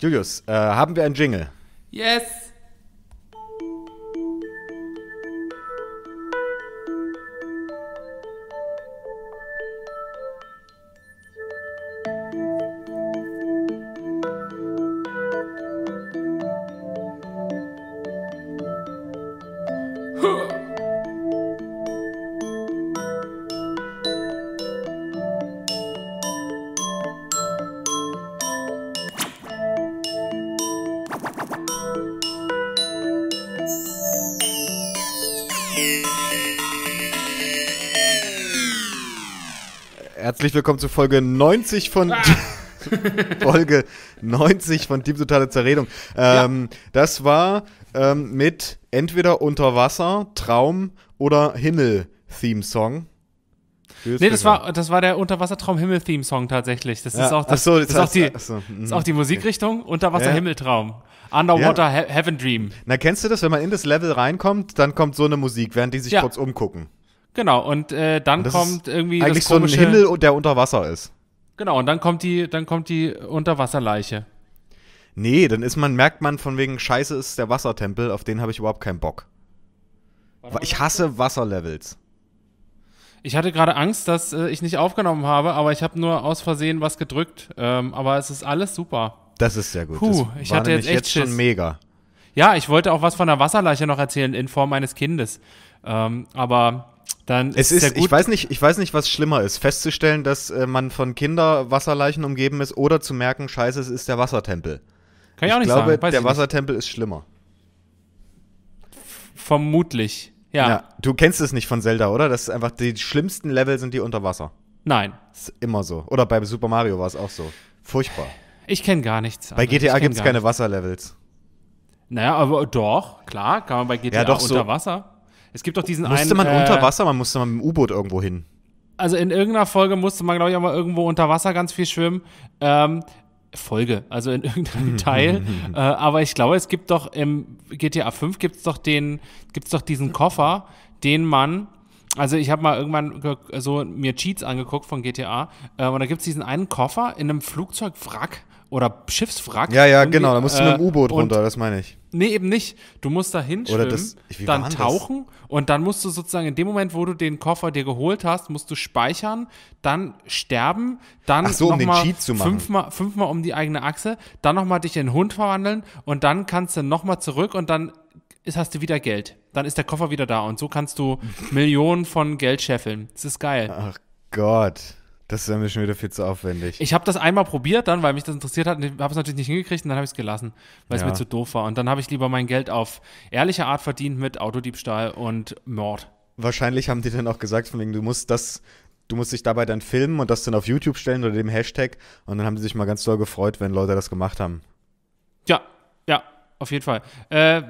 Julius, äh, haben wir einen Jingle? Yes! herzlich willkommen zu Folge 90 von. Ah. Folge 90 von Dieb Totale Zerredung. Ähm, ja. Das war ähm, mit entweder Unterwasser, Traum oder Himmel-Theme-Song. Nee, das war, das war der Unterwassertraum-Himmel-Theme-Song tatsächlich. Das ist auch, das, ist mhm. auch die, so. mhm. Musikrichtung Unterwasser-Himmeltraum. Ja. Underwater Heaven Dream. Na, kennst du das? Wenn man in das Level reinkommt, dann kommt so eine Musik, während die sich kurz umgucken. Genau, und äh, dann und kommt irgendwie. Eigentlich das komische, so ein Himmel, der unter Wasser ist. Genau, und dann kommt die, dann kommt die Unterwasserleiche. Nee, dann ist man, merkt man von wegen Scheiße ist der Wassertempel, auf den habe ich überhaupt keinen Bock. Warte, ich hasse Wasserlevels. Ich hatte gerade Angst, dass äh, ich nicht aufgenommen habe, aber ich habe nur aus Versehen was gedrückt. Ähm, aber es ist alles super. Das ist sehr gut. Puh, das ich hatte jetzt echt jetzt schon mega. Ja, ich wollte auch was von der Wasserleiche noch erzählen in Form eines Kindes. Ähm, aber dann es ist, ist ich weiß nicht, ich weiß nicht, was schlimmer ist, festzustellen, dass äh, man von Kinderwasserleichen umgeben ist oder zu merken, scheiße, es ist der Wassertempel. Kann ich, ich auch nicht glaube, sagen. Weiß der Wassertempel nicht. ist schlimmer. Vermutlich, ja. ja. Du kennst es nicht von Zelda, oder? Das ist einfach die schlimmsten Level sind die unter Wasser. Nein. Ist immer so. Oder bei Super Mario war es auch so. Furchtbar. Ich kenne gar nichts. Bei GTA gibt es keine Wasserlevels. Naja, aber doch, klar, kann man bei GTA ja, doch, unter so Wasser. Es gibt doch diesen musste einen. Musste man äh, unter Wasser, man musste mal mit dem U-Boot irgendwo hin. Also in irgendeiner Folge musste man, glaube ich, auch mal irgendwo unter Wasser ganz viel schwimmen. Ähm, Folge, also in irgendeinem Teil. äh, aber ich glaube, es gibt doch im GTA 5 gibt's doch doch diesen Koffer, den man also ich habe mal irgendwann so mir Cheats angeguckt von GTA äh, und da gibt es diesen einen Koffer in einem Flugzeugwrack oder Schiffswrack. Ja, ja, genau. Da musst du äh, mit dem äh, U-Boot runter, das meine ich. Nee, eben nicht. Du musst da hinschwimmen, dann tauchen das? und dann musst du sozusagen in dem Moment, wo du den Koffer dir geholt hast, musst du speichern, dann sterben, dann Ach so, um den Fünfmal, fünfmal um die eigene Achse, dann nochmal dich in Hund verwandeln und dann kannst du nochmal zurück und dann ist, hast du wieder Geld. Dann ist der Koffer wieder da und so kannst du Millionen von Geld scheffeln. Das ist geil. Ach Gott. Das ist dann schon wieder viel zu aufwendig. Ich habe das einmal probiert dann, weil mich das interessiert hat Ich habe es natürlich nicht hingekriegt und dann habe ich es gelassen, weil ja. es mir zu doof war. Und dann habe ich lieber mein Geld auf ehrliche Art verdient mit Autodiebstahl und Mord. Wahrscheinlich haben die dann auch gesagt, von wegen, du musst das, du musst dich dabei dann filmen und das dann auf YouTube stellen oder dem Hashtag. Und dann haben die sich mal ganz doll gefreut, wenn Leute das gemacht haben. Ja, ja, auf jeden Fall. Äh,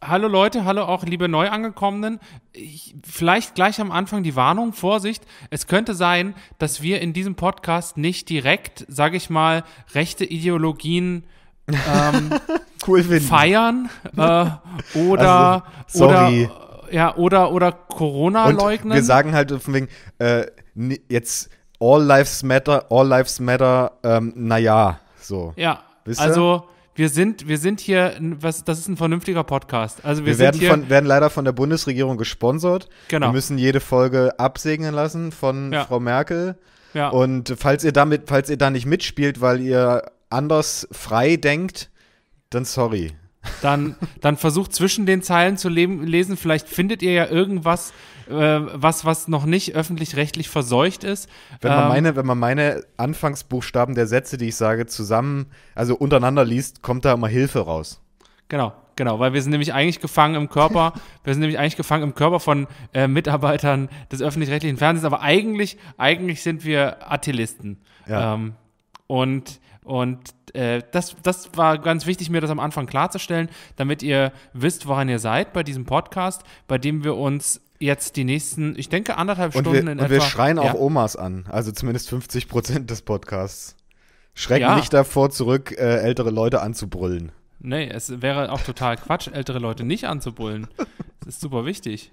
Hallo Leute, hallo auch liebe Neuangekommenen. Ich, vielleicht gleich am Anfang die Warnung, Vorsicht, es könnte sein, dass wir in diesem Podcast nicht direkt, sage ich mal, rechte Ideologien ähm, cool feiern äh, oder, also, oder ja oder oder Corona leugnen. wir sagen halt von wegen äh, jetzt All Lives Matter, All Lives Matter, ähm, naja, so. Ja, Wisst also. Ihr? wir sind, wir sind hier, was, das ist ein vernünftiger Podcast. Also wir, wir werden, hier, von, werden leider von der Bundesregierung gesponsert. Genau. Wir müssen jede Folge absegnen lassen von ja. Frau Merkel. Ja. Und falls ihr damit, falls ihr da nicht mitspielt, weil ihr anders frei denkt, dann sorry. Dann, dann versucht zwischen den Zeilen zu leben, lesen. Vielleicht findet ihr ja irgendwas, äh, was, was noch nicht öffentlich-rechtlich verseucht ist. Wenn man, ähm, meine, wenn man meine Anfangsbuchstaben der Sätze, die ich sage, zusammen, also untereinander liest, kommt da immer Hilfe raus. Genau, genau, weil wir sind nämlich eigentlich gefangen im Körper, wir sind nämlich eigentlich gefangen im Körper von äh, Mitarbeitern des öffentlich-rechtlichen Fernsehens, aber eigentlich, eigentlich sind wir Athelisten. Ja. Ähm, und und äh, das, das war ganz wichtig, mir das am Anfang klarzustellen, damit ihr wisst, woran ihr seid bei diesem Podcast, bei dem wir uns jetzt die nächsten, ich denke, anderthalb Stunden wir, in und etwa. Und wir schreien auch Omas an, also zumindest 50 Prozent des Podcasts. Schrecken ja. nicht davor zurück, äh, ältere Leute anzubrüllen. Nee, es wäre auch total Quatsch, ältere Leute nicht anzubrüllen. Das ist super wichtig.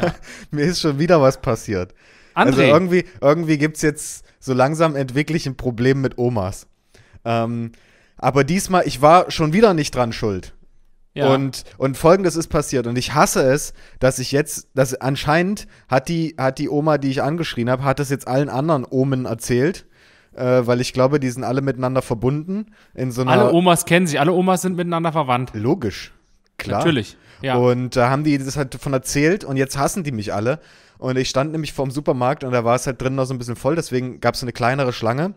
Ja. Mir ist schon wieder was passiert. Also André. Also irgendwie, irgendwie gibt es jetzt, so langsam entwickle ich ein Problem mit Omas. Ähm, aber diesmal, ich war schon wieder nicht dran schuld. Ja. Und, und folgendes ist passiert. Und ich hasse es, dass ich jetzt, dass anscheinend hat die, hat die Oma, die ich angeschrien habe, hat das jetzt allen anderen Omen erzählt. Äh, weil ich glaube, die sind alle miteinander verbunden. In so einer alle Omas kennen sich, alle Omas sind miteinander verwandt. Logisch. Klar. Natürlich. Ja. Und da äh, haben die das halt davon erzählt und jetzt hassen die mich alle. Und ich stand nämlich vor dem Supermarkt und da war es halt drin noch so ein bisschen voll, deswegen gab es eine kleinere Schlange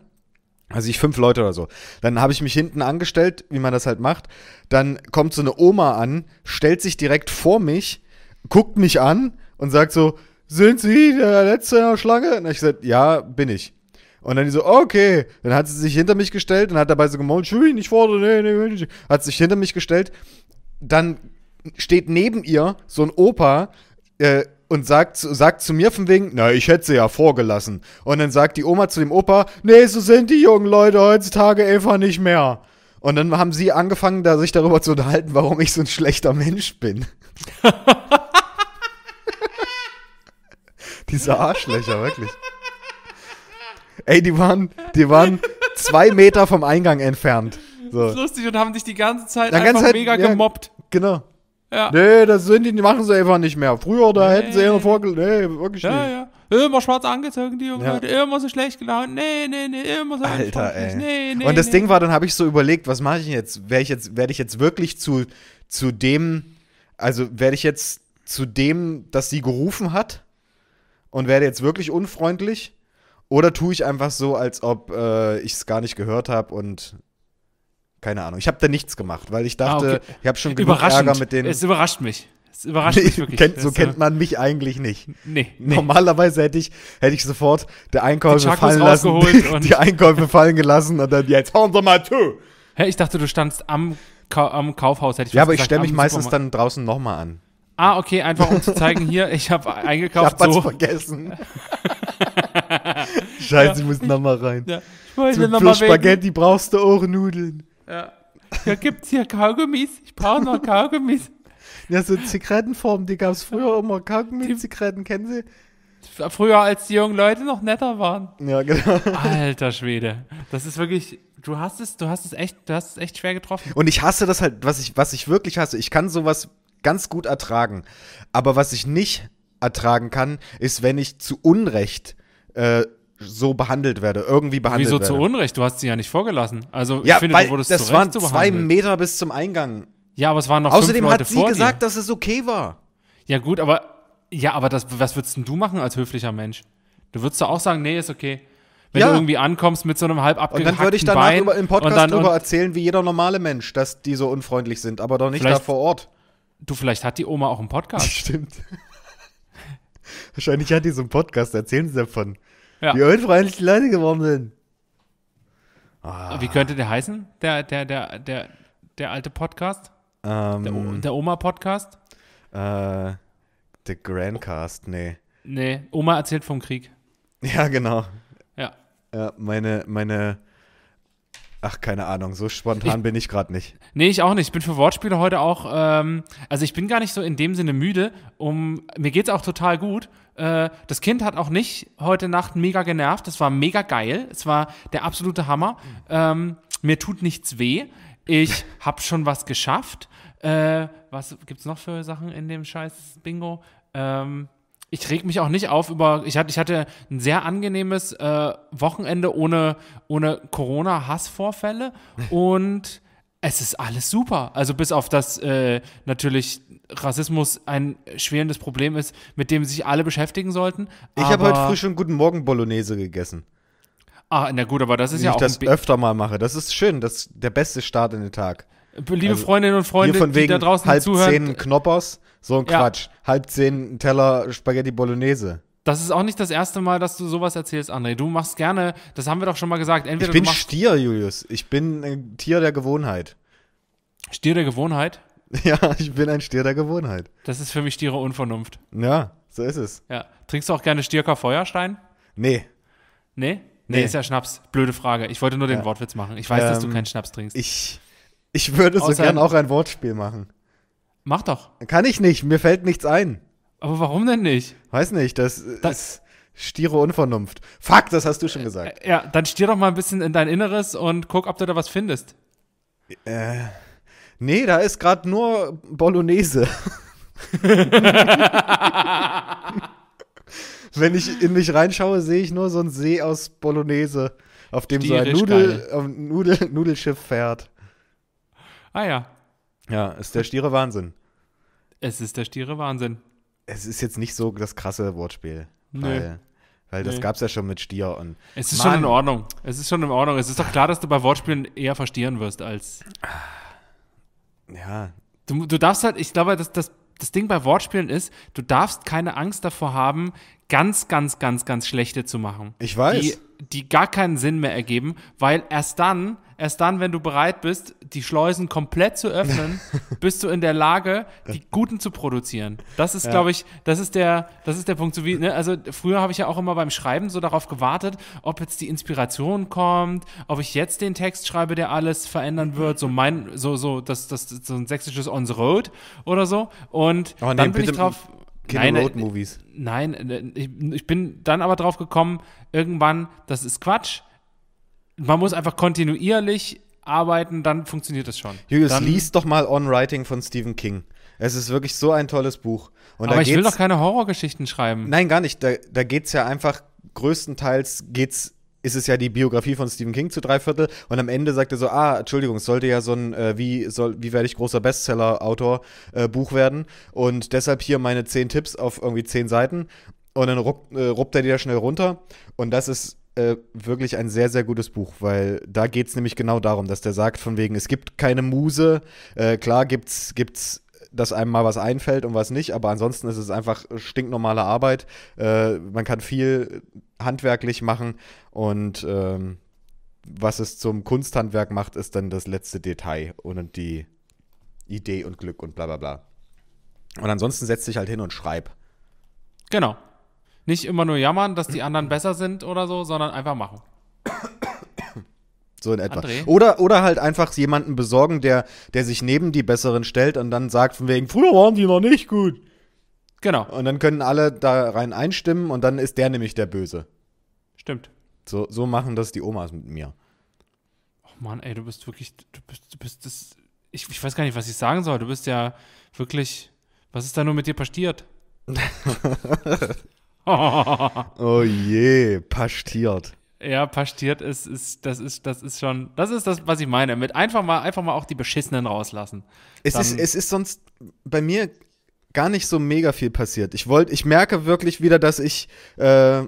also ich fünf Leute oder so. Dann habe ich mich hinten angestellt, wie man das halt macht. Dann kommt so eine Oma an, stellt sich direkt vor mich, guckt mich an und sagt so, sind Sie der Letzte in der Schlange? Und ich gesagt, ja, bin ich. Und dann die so, okay. Dann hat sie sich hinter mich gestellt und hat dabei so gemollt, Schön, nicht vorne, nee, nee, nee. Hat sich hinter mich gestellt. Dann steht neben ihr so ein Opa, äh, und sagt, sagt zu mir von wegen, na, ich hätte sie ja vorgelassen. Und dann sagt die Oma zu dem Opa, nee, so sind die jungen Leute heutzutage einfach nicht mehr. Und dann haben sie angefangen, da sich darüber zu unterhalten, warum ich so ein schlechter Mensch bin. Diese Arschlöcher, wirklich. Ey, die waren, die waren zwei Meter vom Eingang entfernt. So. Das ist lustig und haben sich die ganze Zeit die ganze einfach Zeit, mega ja, gemobbt. Genau. Ja. Nee, das sind die, die machen sie einfach nicht mehr. Früher, da nee. hätten sie immer vorgelegt. Nee, wirklich ja, nicht. Ja. Immer schwarz angezogen, die Jungen. Ja. Immer so schlecht gelaunt. Nee, nee, nee, immer so Alter, ey. Nee, nee, Und das nee. Ding war, dann habe ich so überlegt, was mache ich jetzt? Werde ich jetzt, werd ich jetzt wirklich zu, zu dem, also werde ich jetzt zu dem, das sie gerufen hat und werde jetzt wirklich unfreundlich? Oder tue ich einfach so, als ob äh, ich es gar nicht gehört habe und keine Ahnung. Ich habe da nichts gemacht, weil ich dachte, ah, okay. ich habe schon genug Ärger mit den. Es überrascht mich. Es überrascht nee, mich wirklich. Kennt, so kennt äh, man mich eigentlich nicht. Nee, nee. Normalerweise hätte ich, hätte ich sofort der Einkäufe fallen lassen, die, die, Einkäufe fallen gelassen und dann jetzt hauen sie mal zu. Hä, ich dachte, du standst am, Ka am Kaufhaus. Hätte ich ja, aber gesagt, ich stelle mich meistens dann draußen nochmal an. Ah, okay, einfach um zu zeigen, hier, ich habe eingekauft. Ich hab so. was vergessen. Scheiße, ja. ich muss nochmal rein. Ja. Ich wollte nochmal Spaghetti brauchst du auch Nudeln. Ja. Ja, gibt's hier Kaugummis? Ich brauche noch Kaugummis. Ja, so Zigarettenformen, die gab es früher immer. Kaugummi-Zigaretten, kennen Sie? Früher, als die jungen Leute noch netter waren. Ja, genau. Alter Schwede. Das ist wirklich, du hast es, du hast es echt, du hast es echt schwer getroffen. Und ich hasse das halt, was ich, was ich wirklich hasse. Ich kann sowas ganz gut ertragen. Aber was ich nicht ertragen kann, ist, wenn ich zu Unrecht äh, so behandelt werde, irgendwie behandelt Wieso werde. Wieso zu Unrecht? Du hast sie ja nicht vorgelassen. Also ja, ich finde, weil du wurdest das zu waren Recht so zwei Meter bis zum Eingang. Ja, aber es waren noch Außerdem fünf Leute hat sie vor gesagt, dir. dass es okay war. Ja gut, aber ja, aber das, was würdest denn du machen als höflicher Mensch? Du würdest doch auch sagen, nee, ist okay. Wenn ja. du irgendwie ankommst mit so einem halb abgehackten Und dann würde ich danach über, im Podcast dann, darüber erzählen, wie jeder normale Mensch, dass die so unfreundlich sind, aber doch nicht da vor Ort. Du, vielleicht hat die Oma auch einen Podcast. Stimmt. Wahrscheinlich hat die so einen Podcast, erzählen sie davon. Ja. Wie unfreundlich die Leute geworden sind. Ah. Wie könnte der heißen? Der, der, der, der, der alte Podcast? Ähm, der, der Oma-Podcast? Äh, Grandcast, nee. Nee, Oma erzählt vom Krieg. Ja, genau. Ja. Ja, meine, meine Ach, keine Ahnung, so spontan ich, bin ich gerade nicht. Nee, ich auch nicht. Ich bin für Wortspiele heute auch, ähm, also ich bin gar nicht so in dem Sinne müde. Um, mir geht's auch total gut. Äh, das Kind hat auch nicht heute Nacht mega genervt. Das war mega geil. Es war der absolute Hammer. Mhm. Ähm, mir tut nichts weh. Ich hab schon was geschafft. Äh, was gibt's noch für Sachen in dem scheiß Bingo? Ähm, ich reg mich auch nicht auf über. Ich hatte, ich hatte ein sehr angenehmes äh, Wochenende ohne, ohne Corona-Hassvorfälle und es ist alles super. Also bis auf das äh, natürlich Rassismus ein schwerendes Problem ist, mit dem sich alle beschäftigen sollten. Ich habe heute früh schon Guten Morgen Bolognese gegessen. Ah, na gut, aber das ist Wie ja auch. Ich das öfter mal mache. Das ist schön. Das ist der beste Start in den Tag. Liebe also, Freundinnen und Freunde, von wegen die da draußen halb zuhören. Zehn Knoppers, so ein ja. Quatsch halb zehn Teller Spaghetti Bolognese. Das ist auch nicht das erste Mal, dass du sowas erzählst, André. Du machst gerne, das haben wir doch schon mal gesagt. Entweder ich bin Stier, Julius. Ich bin ein Tier der Gewohnheit. Stier der Gewohnheit? Ja, ich bin ein Stier der Gewohnheit. Das ist für mich Stiere Unvernunft. Ja, so ist es. Ja. Trinkst du auch gerne Stierker Feuerstein? Nee. Nee? Nee, nee. ist ja Schnaps. Blöde Frage. Ich wollte nur den ja. Wortwitz machen. Ich weiß, ähm, dass du ähm, keinen Schnaps trinkst. Ich, ich würde so gerne auch ein Wortspiel machen. Mach doch. Kann ich nicht, mir fällt nichts ein. Aber warum denn nicht? Weiß nicht, das, das ist stiere Unvernunft. Fuck, das hast du schon gesagt. Äh, ja, dann stier doch mal ein bisschen in dein Inneres und guck, ob du da was findest. Äh, nee, da ist gerade nur Bolognese. Wenn ich in mich reinschaue, sehe ich nur so einen See aus Bolognese, auf dem Stierisch so ein Nudel, Nudel, Nudelschiff fährt. Ah ja, ja, ist der stiere Wahnsinn. Es ist der stiere Wahnsinn. Es ist jetzt nicht so das krasse Wortspiel. Nee. Weil, weil nee. das gab es ja schon mit Stier und. Es ist Mann. schon in Ordnung. Es ist schon in Ordnung. Es ist doch klar, dass du bei Wortspielen eher verstieren wirst als. Ja. Du, du darfst halt, ich glaube, dass das, das Ding bei Wortspielen ist, du darfst keine Angst davor haben, ganz, ganz, ganz, ganz schlechte zu machen. Ich weiß. Die, die gar keinen Sinn mehr ergeben, weil erst dann Erst dann, wenn du bereit bist, die Schleusen komplett zu öffnen, bist du in der Lage, die guten zu produzieren. Das ist, ja. glaube ich, das ist der, das ist der Punkt. So wie, ne? Also früher habe ich ja auch immer beim Schreiben so darauf gewartet, ob jetzt die Inspiration kommt, ob ich jetzt den Text schreibe, der alles verändern wird. So mein, so so, das, das, so ein sächsisches On the Road oder so. Und oh, nee, dann bin ich drauf. Keine äh, Road-Movies. Nein, äh, ich, ich bin dann aber drauf gekommen, irgendwann, das ist Quatsch man muss einfach kontinuierlich arbeiten, dann funktioniert das schon. Julius, dann, liest doch mal On Writing von Stephen King. Es ist wirklich so ein tolles Buch. Und aber ich will doch keine Horrorgeschichten schreiben. Nein, gar nicht. Da, da geht es ja einfach, größtenteils geht's ist es ja die Biografie von Stephen King zu drei Viertel und am Ende sagt er so, ah, Entschuldigung, es sollte ja so ein, äh, wie, wie werde ich großer Bestseller-Autor äh, Buch werden und deshalb hier meine zehn Tipps auf irgendwie zehn Seiten und dann rupp, äh, ruppt er die da schnell runter und das ist äh, wirklich ein sehr, sehr gutes Buch, weil da geht es nämlich genau darum, dass der sagt, von wegen, es gibt keine Muse, äh, klar gibt's, gibt's dass einem mal was einfällt und was nicht, aber ansonsten ist es einfach stinknormale Arbeit. Äh, man kann viel handwerklich machen und ähm, was es zum Kunsthandwerk macht, ist dann das letzte Detail und die Idee und Glück und bla bla bla. Und ansonsten setz dich halt hin und schreib. Genau. Nicht immer nur jammern, dass die anderen besser sind oder so, sondern einfach machen. So in etwa. Oder, oder halt einfach jemanden besorgen, der, der sich neben die Besseren stellt und dann sagt von wegen, früher waren die noch nicht gut. Genau. Und dann können alle da rein einstimmen und dann ist der nämlich der Böse. Stimmt. So, so machen das die Omas mit mir. Oh Mann, ey, du bist wirklich, du bist, du bist das, ich, ich weiß gar nicht, was ich sagen soll. Du bist ja wirklich, was ist da nur mit dir passiert? oh je, pastiert. Ja, pastiert ist, ist, das ist, das ist schon, das ist das, was ich meine. Mit einfach mal, einfach mal auch die Beschissenen rauslassen. Es ist, es ist sonst bei mir gar nicht so mega viel passiert. Ich wollte, ich merke wirklich wieder, dass ich äh,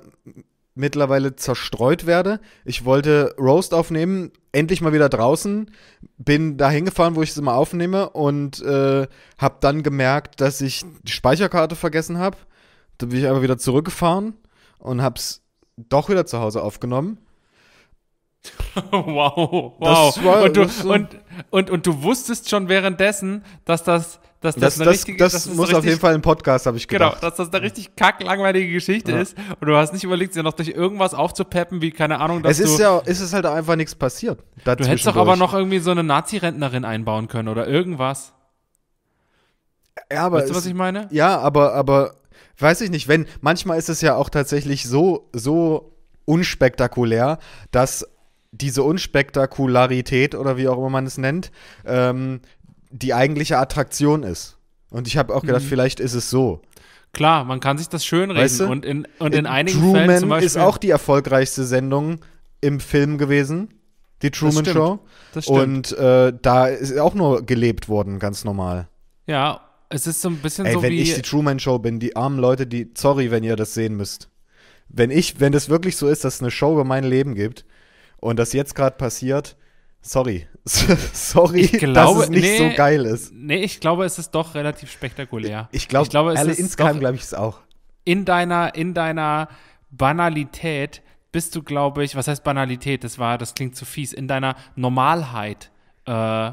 mittlerweile zerstreut werde. Ich wollte Roast aufnehmen, endlich mal wieder draußen, bin da hingefahren, wo ich es immer aufnehme und äh, habe dann gemerkt, dass ich die Speicherkarte vergessen habe da bin ich einfach wieder zurückgefahren und hab's doch wieder zu Hause aufgenommen. wow, wow. War, und, du, so und, und, und du wusstest schon währenddessen, dass das dass das, das, eine das, richtige, das, das muss richtig, auf jeden Fall ein Podcast, habe ich genau, gedacht. Genau, dass das eine richtig kacklangweilige Geschichte ja. ist und du hast nicht überlegt, sie noch durch irgendwas aufzupeppen, wie keine Ahnung, dass es ist du, ja, ist halt einfach nichts passiert. Du hättest doch aber noch irgendwie so eine Nazi-Rentnerin einbauen können oder irgendwas. Ja, aber weißt du, was ich meine? Ja, aber aber weiß ich nicht, wenn manchmal ist es ja auch tatsächlich so, so unspektakulär, dass diese Unspektakularität oder wie auch immer man es nennt, ähm, die eigentliche Attraktion ist. Und ich habe auch gedacht, mhm. vielleicht ist es so. Klar, man kann sich das schönreden. Weißt du? Und in, und in, in äh, einigen Truman Fällen zum Beispiel ist auch die erfolgreichste Sendung im Film gewesen. Die Truman das Show. Das stimmt. Und äh, da ist auch nur gelebt worden, ganz normal. Ja, es ist so ein bisschen Ey, so wenn wie. Wenn ich die Truman Show bin, die armen Leute, die. Sorry, wenn ihr das sehen müsst. Wenn ich, wenn das wirklich so ist, dass es eine Show über mein Leben gibt und das jetzt gerade passiert, sorry. sorry, glaube, dass es nicht nee, so geil ist. Nee, ich glaube, es ist doch relativ spektakulär. Ich, glaub, ich glaube, es alle ist insgeheim glaube ich es auch. In deiner, in deiner Banalität bist du, glaube ich, was heißt Banalität? Das war, das klingt zu fies. In deiner Normalheit äh,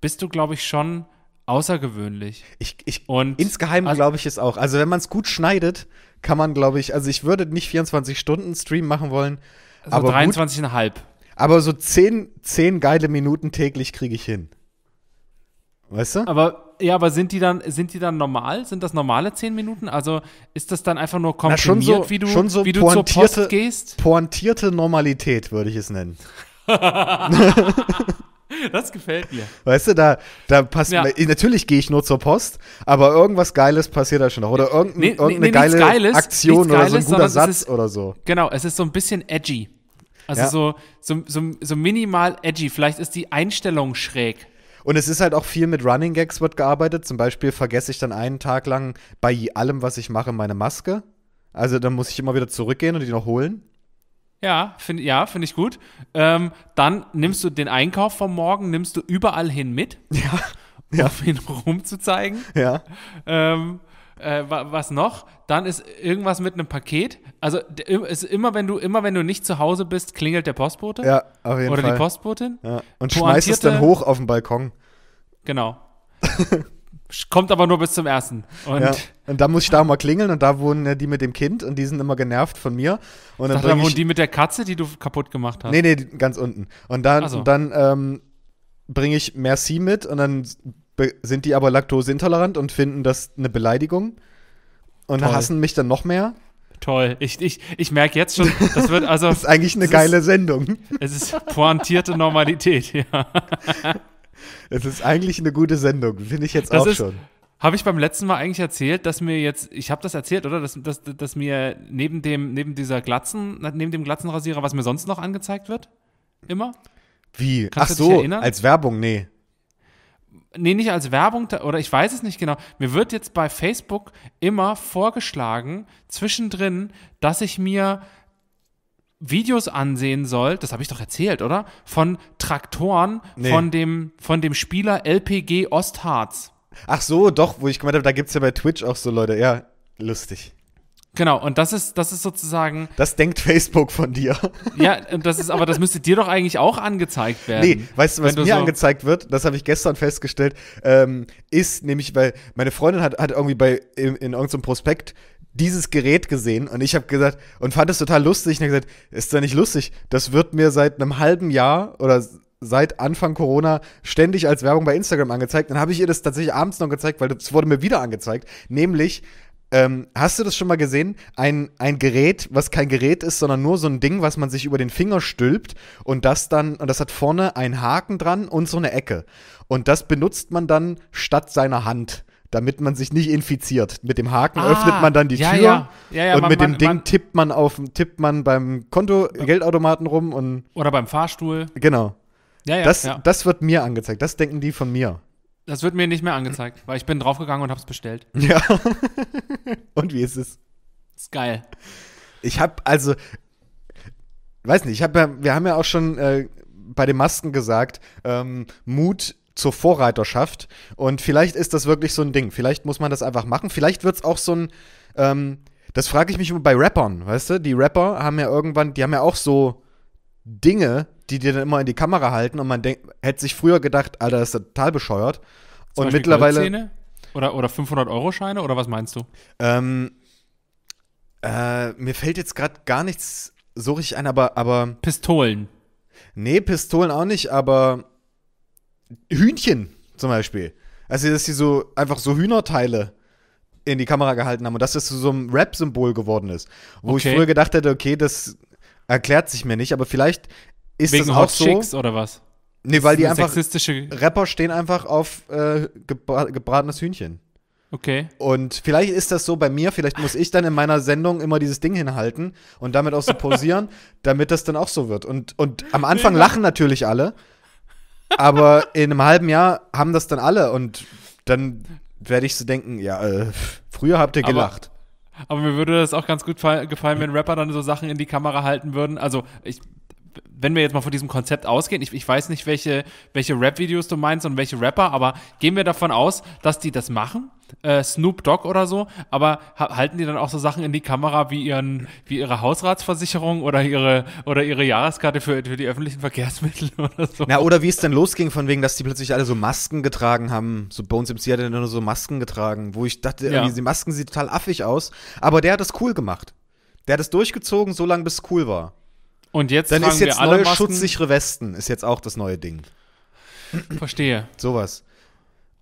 bist du, glaube ich, schon außergewöhnlich. Ich, ich, und insgeheim also, glaube ich es auch. Also wenn man es gut schneidet, kann man, glaube ich, also ich würde nicht 24 Stunden Stream machen wollen. Also aber 23,5. Aber so 10, 10 geile Minuten täglich kriege ich hin. Weißt du? Aber ja, aber sind die dann sind die dann normal? Sind das normale 10 Minuten? Also ist das dann einfach nur komprimiert, Na, so, wie du schon so wie du zur Post gehst? Pointierte Normalität würde ich es nennen. Das gefällt mir. Weißt du, da, da passt. Ja. Natürlich gehe ich nur zur Post, aber irgendwas Geiles passiert da schon noch. Oder irgendein, nee, irgendeine nee, geile Geiles, Aktion oder so ein guter Satz ist, oder so. Genau, es ist so ein bisschen edgy. Also ja. so, so, so, so minimal edgy. Vielleicht ist die Einstellung schräg. Und es ist halt auch viel mit Running Gags wird gearbeitet. Zum Beispiel vergesse ich dann einen Tag lang bei allem, was ich mache, meine Maske. Also dann muss ich immer wieder zurückgehen und die noch holen. Ja, finde ja, find ich gut. Ähm, dann nimmst du den Einkauf vom Morgen, nimmst du überall hin mit. Ja. ja. Um ihn rumzuzeigen. Ja. Ähm, äh, was noch? Dann ist irgendwas mit einem Paket. Also ist immer wenn du immer wenn du nicht zu Hause bist, klingelt der Postbote. Ja, auf jeden Oder Fall. die Postbotin. Ja. Und schmeißt es dann hoch auf den Balkon. Genau. kommt aber nur bis zum ersten. Und, ja. und dann muss ich da mal klingeln und da wohnen ja die mit dem Kind und die sind immer genervt von mir. Und dann Ach, da wohnen ich, die mit der Katze, die du kaputt gemacht hast. Nee, nee, ganz unten. Und dann, so. dann ähm, bringe ich Merci mit und dann sind die aber laktoseintolerant und finden das eine Beleidigung und Toll. hassen mich dann noch mehr. Toll. Ich, ich, ich merke jetzt schon, das wird also. das ist eigentlich eine geile ist, Sendung. Es ist pointierte Normalität, ja. Es ist eigentlich eine gute Sendung, finde ich jetzt das auch ist, schon. Habe ich beim letzten Mal eigentlich erzählt, dass mir jetzt, ich habe das erzählt, oder? Dass, dass, dass mir neben dem, neben dieser Glatzen, neben dem Glatzenrasierer, was mir sonst noch angezeigt wird? Immer? Wie? Kannst Ach so, als Werbung, nee. Nee, nicht als Werbung, oder ich weiß es nicht genau. Mir wird jetzt bei Facebook immer vorgeschlagen, zwischendrin, dass ich mir Videos ansehen soll, das habe ich doch erzählt, oder? Von Traktoren nee. von, dem, von dem Spieler LPG Ostharz. Ach so, doch, wo ich gemeint habe, da gibt es ja bei Twitch auch so Leute. Ja, lustig. Genau, und das ist, das ist sozusagen. Das denkt Facebook von dir. Ja, das ist, aber das müsste dir doch eigentlich auch angezeigt werden. Nee, weißt du, was du mir so angezeigt wird, das habe ich gestern festgestellt, ähm, ist nämlich, weil meine Freundin hat, hat irgendwie bei in, in irgendeinem Prospekt dieses Gerät gesehen und ich habe gesagt und fand es total lustig. Und ich gesagt, ist doch nicht lustig. Das wird mir seit einem halben Jahr oder seit Anfang Corona ständig als Werbung bei Instagram angezeigt. Dann habe ich ihr das tatsächlich abends noch gezeigt, weil es wurde mir wieder angezeigt. Nämlich, ähm, hast du das schon mal gesehen? Ein, ein Gerät, was kein Gerät ist, sondern nur so ein Ding, was man sich über den Finger stülpt und das dann, und das hat vorne einen Haken dran und so eine Ecke. Und das benutzt man dann statt seiner Hand damit man sich nicht infiziert. Mit dem Haken ah, öffnet man dann die ja, Tür ja. Ja, ja, und man, mit dem man, Ding man, tippt man auf tippt man beim Konto Geldautomaten rum und oder beim Fahrstuhl. Genau. Ja, ja, das, das wird mir angezeigt. Das denken die von mir. Das wird mir nicht mehr angezeigt, weil ich bin draufgegangen und hab's bestellt. Ja. und wie ist es? Ist geil. Ich hab also weiß nicht, ich hab ja, wir haben ja auch schon äh, bei den Masken gesagt, ähm, Mut zur Vorreiterschaft. Und vielleicht ist das wirklich so ein Ding. Vielleicht muss man das einfach machen. Vielleicht wird es auch so ein. Ähm, das frage ich mich immer bei Rappern, weißt du? Die Rapper haben ja irgendwann, die haben ja auch so Dinge, die dir dann immer in die Kamera halten und man denkt, hätte sich früher gedacht, Alter, ist total bescheuert. Zum und mittlerweile. Oder, oder 500-Euro-Scheine oder was meinst du? Ähm, äh, mir fällt jetzt gerade gar nichts so richtig ein, aber, aber. Pistolen. Nee, Pistolen auch nicht, aber Hühnchen zum Beispiel. Also, dass sie so einfach so Hühnerteile in die Kamera gehalten haben und dass das zu so einem Rap-Symbol geworden ist. Wo okay. ich früher gedacht hätte, okay, das erklärt sich mir nicht, aber vielleicht ist Wegen das auch Hot so. Chicks oder was? Nee, weil die einfach sexistische Rapper stehen einfach auf äh, gebra gebratenes Hühnchen. Okay. Und vielleicht ist das so bei mir, vielleicht muss ich dann in meiner Sendung immer dieses Ding hinhalten und damit auch so posieren, damit das dann auch so wird. Und, und am Anfang lachen natürlich alle, aber in einem halben Jahr haben das dann alle und dann werde ich so denken, ja, äh, früher habt ihr gelacht. Aber, aber mir würde das auch ganz gut gefallen, wenn Rapper dann so Sachen in die Kamera halten würden. Also ich wenn wir jetzt mal von diesem Konzept ausgehen, ich, ich weiß nicht, welche, welche Rap-Videos du meinst und welche Rapper, aber gehen wir davon aus, dass die das machen, äh, Snoop Dogg oder so, aber halten die dann auch so Sachen in die Kamera wie ihren, wie ihre Hausratsversicherung oder ihre, oder ihre Jahreskarte für, für die öffentlichen Verkehrsmittel oder so? Na, oder wie es denn losging, von wegen, dass die plötzlich alle so Masken getragen haben, so Bones MC hat ja nur so Masken getragen, wo ich dachte, ja. die Masken sehen total affig aus, aber der hat das cool gemacht. Der hat es durchgezogen, solange bis es cool war. Und jetzt Dann ist jetzt wir alle neue Masken. schutzsichere Westen ist jetzt auch das neue Ding. Verstehe. Sowas.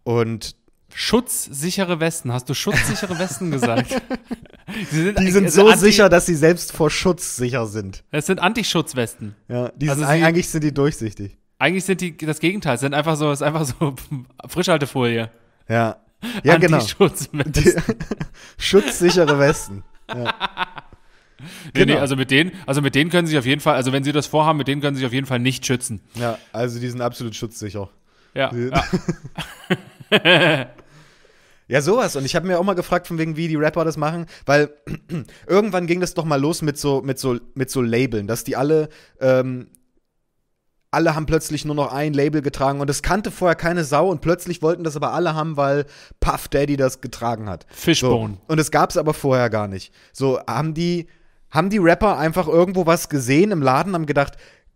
Und Schutzsichere Westen. Hast du schutzsichere Westen gesagt? Sie sind, die sind so sicher, dass sie selbst vor Schutz sicher sind. Es sind Antischutzwesten. Ja, die also sind, sie, eigentlich sind die durchsichtig. Eigentlich sind die das Gegenteil. sind einfach so, ist einfach so Frischhaltefolie. Ja. Ja, genau. Die, schutzsichere Westen. Ja. Nee, genau. nee, also mit denen, also mit denen können sie sich auf jeden Fall, also wenn sie das vorhaben, mit denen können sie sich auf jeden Fall nicht schützen. Ja, also die sind absolut schutzsicher. Ja. ja. Ja, sowas. Und ich habe mir auch mal gefragt, von wegen, wie die Rapper das machen, weil irgendwann ging das doch mal los mit so, mit so, mit so Labeln, dass die alle, ähm, alle haben plötzlich nur noch ein Label getragen und es kannte vorher keine Sau und plötzlich wollten das aber alle haben, weil Puff Daddy das getragen hat. Fishbone. So. Und gab es aber vorher gar nicht. So haben die haben die Rapper einfach irgendwo was gesehen im Laden, haben gedacht,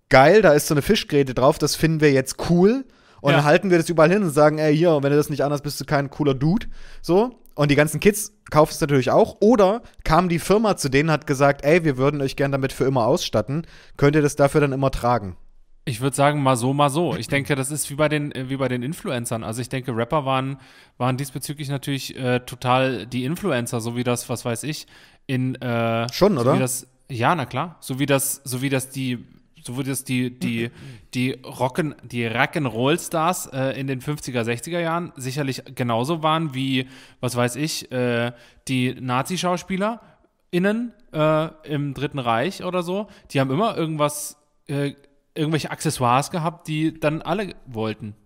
geil, da ist so eine Fischgräte drauf, das finden wir jetzt cool. Und ja. dann halten wir das überall hin und sagen, ey, hier, wenn du das nicht anders bist du kein cooler Dude. So. Und die ganzen Kids kaufen es natürlich auch. Oder kam die Firma zu denen, hat gesagt, ey, wir würden euch gerne damit für immer ausstatten. Könnt ihr das dafür dann immer tragen? Ich würde sagen, mal so, mal so. Ich denke, das ist wie bei den, wie bei den Influencern. Also ich denke, Rapper waren, waren diesbezüglich natürlich äh, total die Influencer, so wie das, was weiß ich, in äh, Schon, oder? So das, ja, na klar. So wie das, so wie das die so wurde es die, die, die, Rocken, die Rock'n'Roll-Stars äh, in den 50er, 60er Jahren sicherlich genauso waren wie, was weiß ich, äh, die Nazi-SchauspielerInnen äh, im Dritten Reich oder so. Die haben immer irgendwas, äh, irgendwelche Accessoires gehabt, die dann alle wollten.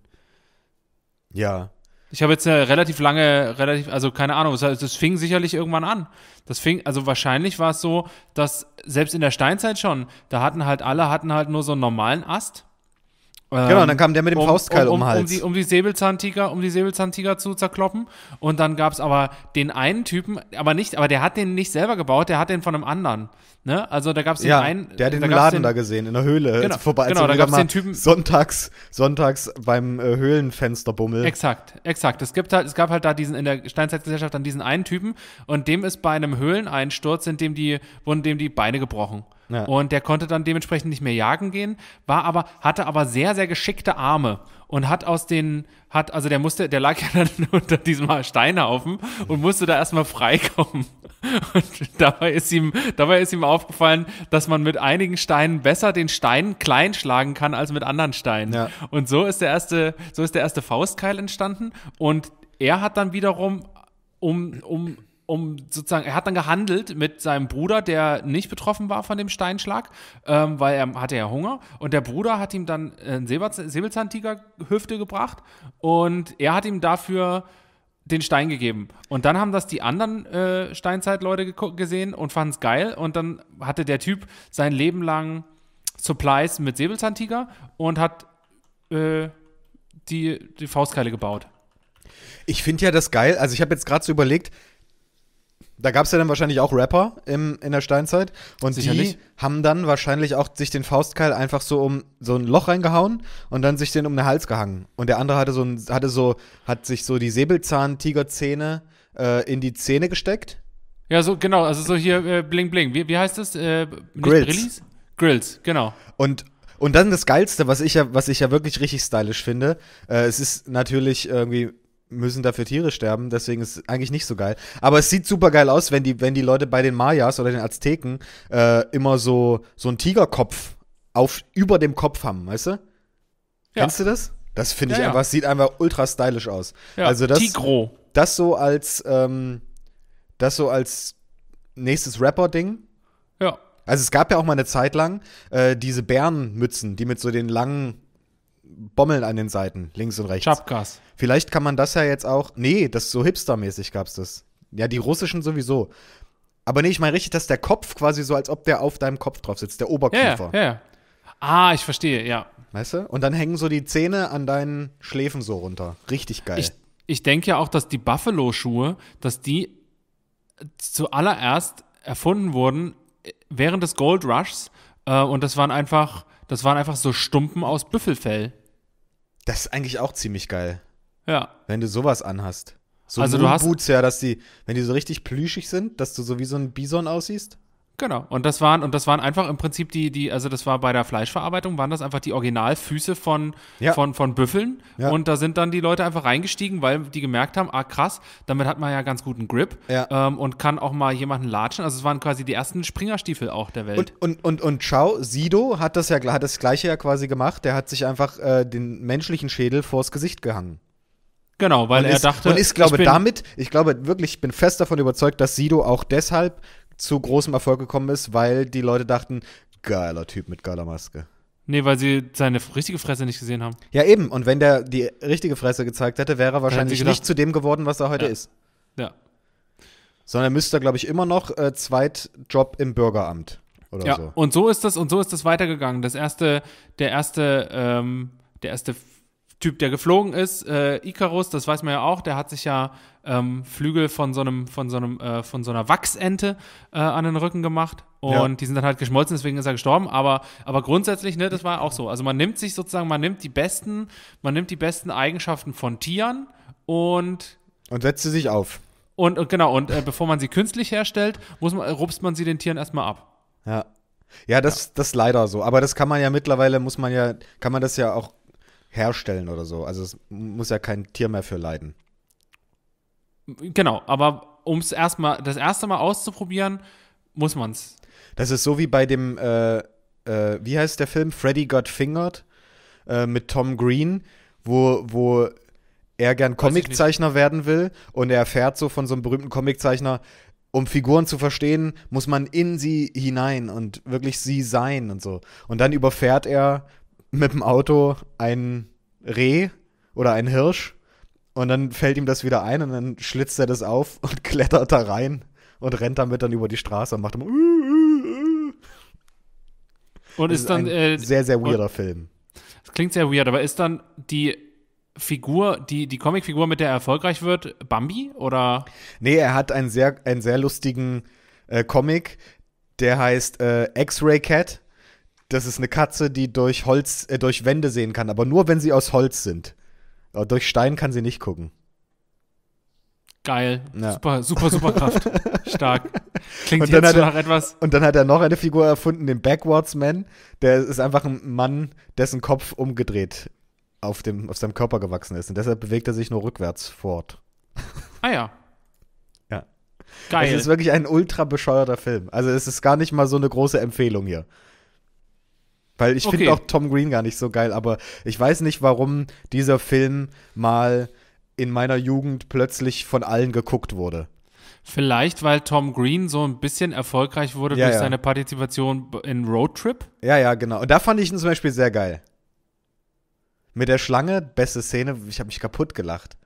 Ja. Ich habe jetzt eine relativ lange, relativ, also keine Ahnung, das fing sicherlich irgendwann an. Das fing, also wahrscheinlich war es so, dass selbst in der Steinzeit schon, da hatten halt alle, hatten halt nur so einen normalen Ast ähm, genau, und dann kam der mit dem um, Faustkeil um, um, um Hals. Um die, um die Säbelzahntiger, um die Säbelzahntiger zu zerkloppen. Und dann gab es aber den einen Typen, aber nicht, aber der hat den nicht selber gebaut, der hat den von einem anderen. Ne? Also da gab es den ja, einen. Der hat den da Laden den, da gesehen, in der Höhle. Genau, vorbei, genau da gab es den Typen. Sonntags, sonntags beim äh, Höhlenfensterbummel. Exakt, exakt. Es gibt halt, es gab halt da diesen in der Steinzeitgesellschaft dann diesen einen Typen und dem ist bei einem Höhleneinsturz, in dem die, wurden dem die Beine gebrochen. Ja. Und der konnte dann dementsprechend nicht mehr jagen gehen, war aber, hatte aber sehr, sehr geschickte Arme und hat aus den, hat, also der musste, der lag ja dann unter diesem Steinhaufen und musste da erstmal freikommen. Und dabei ist ihm, dabei ist ihm aufgefallen, dass man mit einigen Steinen besser den Stein klein schlagen kann als mit anderen Steinen. Ja. Und so ist der erste, so ist der erste Faustkeil entstanden und er hat dann wiederum um, um um sozusagen, er hat dann gehandelt mit seinem Bruder, der nicht betroffen war von dem Steinschlag, ähm, weil er hatte ja Hunger. Und der Bruder hat ihm dann äh, einen Säbelzahntiger-Hüfte gebracht und er hat ihm dafür den Stein gegeben. Und dann haben das die anderen äh, Steinzeitleute gesehen und fanden es geil. Und dann hatte der Typ sein Leben lang Supplies mit Säbelzahntiger und hat äh, die, die Faustkeile gebaut. Ich finde ja das geil. Also ich habe jetzt gerade so überlegt, da gab es ja dann wahrscheinlich auch Rapper im, in der Steinzeit. Und Sicherlich. die haben dann wahrscheinlich auch sich den Faustkeil einfach so um so ein Loch reingehauen und dann sich den um den Hals gehangen. Und der andere hatte so ein, hatte so, hat sich so die Säbelzahn-Tigerzähne äh, in die Zähne gesteckt. Ja, so genau, also so hier äh, Bling Bling. Wie, wie heißt das? Äh, Grills. Brillis? Grills, genau. Und und dann das Geilste, was ich ja, was ich ja wirklich richtig stylisch finde, äh, es ist natürlich irgendwie müssen dafür Tiere sterben, deswegen ist es eigentlich nicht so geil. Aber es sieht super geil aus, wenn die, wenn die Leute bei den Mayas oder den Azteken äh, immer so, so einen Tigerkopf auf, über dem Kopf haben, weißt du? Ja. Kennst du das? Das finde ich ja, einfach, sieht einfach ultra stylisch aus. Ja, also das, Tigro. das so als, ähm, das so als nächstes Rapper-Ding. Ja. Also es gab ja auch mal eine Zeit lang äh, diese Bärenmützen, die mit so den langen Bommeln an den Seiten, links und rechts. Chapkas. Vielleicht kann man das ja jetzt auch. Nee, das so hipstermäßig gab es das. Ja, die russischen sowieso. Aber nee, ich meine richtig, dass der Kopf quasi so, als ob der auf deinem Kopf drauf sitzt, der Oberkörper. Ja, ja, ja. Ah, ich verstehe, ja. Weißt du? Und dann hängen so die Zähne an deinen Schläfen so runter. Richtig geil. Ich, ich denke ja auch, dass die Buffalo-Schuhe, dass die zuallererst erfunden wurden äh, während des Gold Rushs. Äh, und das waren einfach das waren einfach so Stumpen aus Büffelfell. Das ist eigentlich auch ziemlich geil. Ja. Wenn du sowas anhast. So also du hast Boots ja, dass die, wenn die so richtig plüschig sind, dass du so wie so ein Bison aussiehst. Genau. Und das waren und das waren einfach im Prinzip die die also das war bei der Fleischverarbeitung waren das einfach die Originalfüße von ja. von von Büffeln ja. und da sind dann die Leute einfach reingestiegen, weil die gemerkt haben, ah krass, damit hat man ja ganz guten Grip ja. ähm, und kann auch mal jemanden latschen. Also es waren quasi die ersten Springerstiefel auch der Welt. Und und und, und Chao Sido hat das ja hat das gleiche ja quasi gemacht. Der hat sich einfach äh, den menschlichen Schädel vors Gesicht gehangen. Genau, weil und er ist, dachte. Und ist, glaube ich, damit, ich glaube wirklich, ich bin fest davon überzeugt, dass Sido auch deshalb zu großem Erfolg gekommen ist, weil die Leute dachten, geiler Typ mit geiler Maske. Nee, weil sie seine richtige Fresse nicht gesehen haben. Ja, eben. Und wenn der die richtige Fresse gezeigt hätte, wäre er wahrscheinlich nicht zu dem geworden, was er heute ja. ist. Ja. Sondern er müsste, glaube ich, immer noch äh, Zweitjob im Bürgeramt oder ja. so. Und so ist das, und so ist das weitergegangen. Das erste, der erste, ähm, der erste Typ, der geflogen ist, äh, Icarus, das weiß man ja auch, der hat sich ja ähm, Flügel von so einem, von so einem, äh, von so einer Wachsente äh, an den Rücken gemacht. Und ja. die sind dann halt geschmolzen, deswegen ist er gestorben. Aber, aber grundsätzlich, ne, das war auch so. Also man nimmt sich sozusagen, man nimmt die besten, man nimmt die besten Eigenschaften von Tieren und und setzt sie sich auf. Und, und genau, und äh, bevor man sie künstlich herstellt, muss man, rupst man sie den Tieren erstmal ab. Ja. Ja, das, ja. leider so. Aber das kann man ja mittlerweile, muss man ja, kann man das ja auch herstellen oder so. Also es muss ja kein Tier mehr für leiden. Genau, aber um es erstmal das erste Mal auszuprobieren, muss man es. Das ist so wie bei dem, äh, äh, wie heißt der Film? Freddy Got Fingered äh, mit Tom Green, wo, wo er gern Comiczeichner werden will und er erfährt so von so einem berühmten Comiczeichner, um Figuren zu verstehen, muss man in sie hinein und wirklich sie sein und so. Und dann überfährt er mit dem Auto ein Reh oder ein Hirsch und dann fällt ihm das wieder ein und dann schlitzt er das auf und klettert da rein und rennt damit dann über die Straße und macht immer. Und ist, ist dann. Äh, sehr, sehr weirder und, Film. Das klingt sehr weird, aber ist dann die Figur, die, die Comicfigur, mit der er erfolgreich wird, Bambi? Oder? Nee, er hat einen sehr, einen sehr lustigen äh, Comic, der heißt äh, X-Ray Cat. Das ist eine Katze, die durch Holz, äh, durch Wände sehen kann, aber nur wenn sie aus Holz sind. Aber durch Stein kann sie nicht gucken. Geil. Ja. Super, super, super Kraft. Stark. Klingt jetzt schon nach etwas. Und dann hat er noch eine Figur erfunden, den Backwards Man. Der ist einfach ein Mann, dessen Kopf umgedreht auf, dem, auf seinem Körper gewachsen ist. Und deshalb bewegt er sich nur rückwärts fort. Ah ja. Ja. Geil. Es ist wirklich ein ultra bescheuerter Film. Also es ist gar nicht mal so eine große Empfehlung hier. Weil ich okay. finde auch Tom Green gar nicht so geil, aber ich weiß nicht, warum dieser Film mal in meiner Jugend plötzlich von allen geguckt wurde. Vielleicht, weil Tom Green so ein bisschen erfolgreich wurde ja, durch ja. seine Partizipation in Road Trip. Ja, ja, genau. Und da fand ich ihn zum Beispiel sehr geil. Mit der Schlange, beste Szene, ich habe mich kaputt gelacht.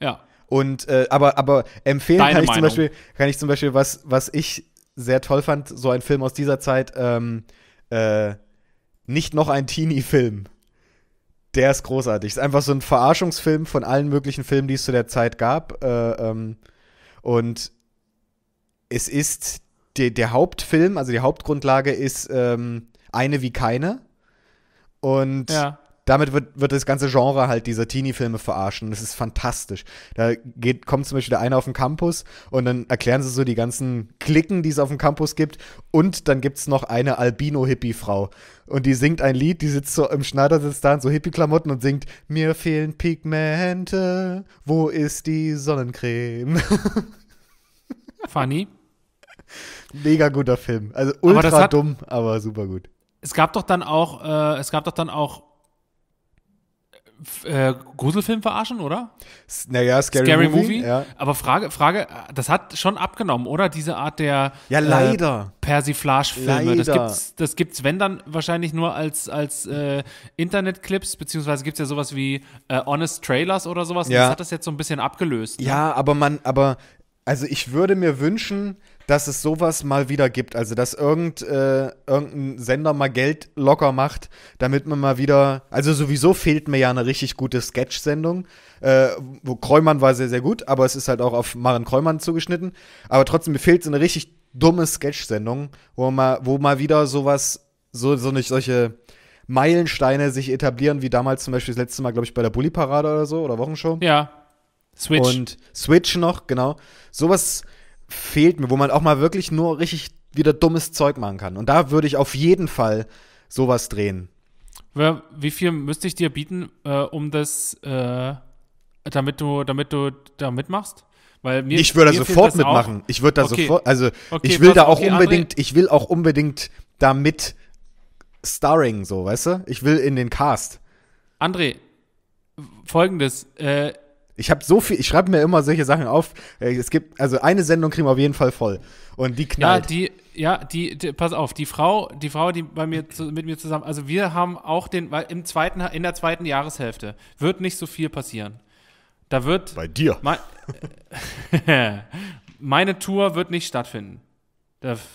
Ja. Und äh, aber, aber empfehlen Deine kann ich Meinung. zum Beispiel, kann ich zum Beispiel was, was ich sehr toll fand, so ein Film aus dieser Zeit, ähm, äh, nicht noch ein Teenie-Film. Der ist großartig. Ist einfach so ein Verarschungsfilm von allen möglichen Filmen, die es zu der Zeit gab. Äh, ähm, und es ist der, der Hauptfilm, also die Hauptgrundlage ist ähm, eine wie keine. Und ja damit wird, wird das ganze Genre halt dieser Teenie-Filme verarschen. Das ist fantastisch. Da geht, kommt zum Beispiel der eine auf den Campus und dann erklären sie so die ganzen Klicken, die es auf dem Campus gibt. Und dann gibt es noch eine Albino-Hippie-Frau. Und die singt ein Lied, die sitzt so im Schneider, sitzt da in so Hippie-Klamotten und singt: Mir fehlen Pigmente, wo ist die Sonnencreme? Funny. Mega guter Film. Also ultra aber dumm, aber super gut. Es gab doch dann auch, äh, es gab doch dann auch äh, Gruselfilm verarschen, oder? Naja, Scary, Scary Movie. Movie. Ja. Aber Frage, Frage, das hat schon abgenommen, oder? Diese Art der ja, äh, leider. Äh, Persiflage-Filme. Das gibt's, das gibt's, wenn dann wahrscheinlich nur als, als äh, Internetclips, beziehungsweise gibt es ja sowas wie äh, Honest Trailers oder sowas. Ja. Das hat das jetzt so ein bisschen abgelöst. Ne? Ja, aber man, aber also ich würde mir wünschen, dass es sowas mal wieder gibt. Also, dass irgend, äh, irgendein Sender mal Geld locker macht, damit man mal wieder. Also, sowieso fehlt mir ja eine richtig gute Sketch-Sendung. Äh, wo Kreumann war sehr, sehr gut, aber es ist halt auch auf Maren Kreumann zugeschnitten. Aber trotzdem, mir fehlt so eine richtig dumme Sketch-Sendung, wo mal, wo mal wieder sowas, so, so nicht solche. Meilensteine sich etablieren, wie damals zum Beispiel das letzte Mal, glaube ich, bei der Bulli-Parade oder so oder Wochenshow. Ja. Switch. Und Switch noch, genau. Sowas, fehlt mir, wo man auch mal wirklich nur richtig wieder dummes Zeug machen kann. Und da würde ich auf jeden Fall sowas drehen. Wie viel müsste ich dir bieten, äh, um das, äh, damit du, damit du da mitmachst? Weil mir, ich würde da sofort mitmachen. Auch. Ich würde da okay. sofort, also okay, ich will da auch okay, unbedingt, André. ich will auch unbedingt da mit starring, so, weißt du? Ich will in den Cast. André, folgendes, äh, ich habe so viel, ich schreibe mir immer solche Sachen auf. Äh, es gibt, also eine Sendung kriegen wir auf jeden Fall voll. Und die knallt. Ja, die, ja, die, die pass auf, die Frau, die Frau, die bei mir zu, mit mir zusammen, also wir haben auch den, weil im zweiten, in der zweiten Jahreshälfte wird nicht so viel passieren. Da wird. Bei dir. Mein, meine Tour wird nicht stattfinden.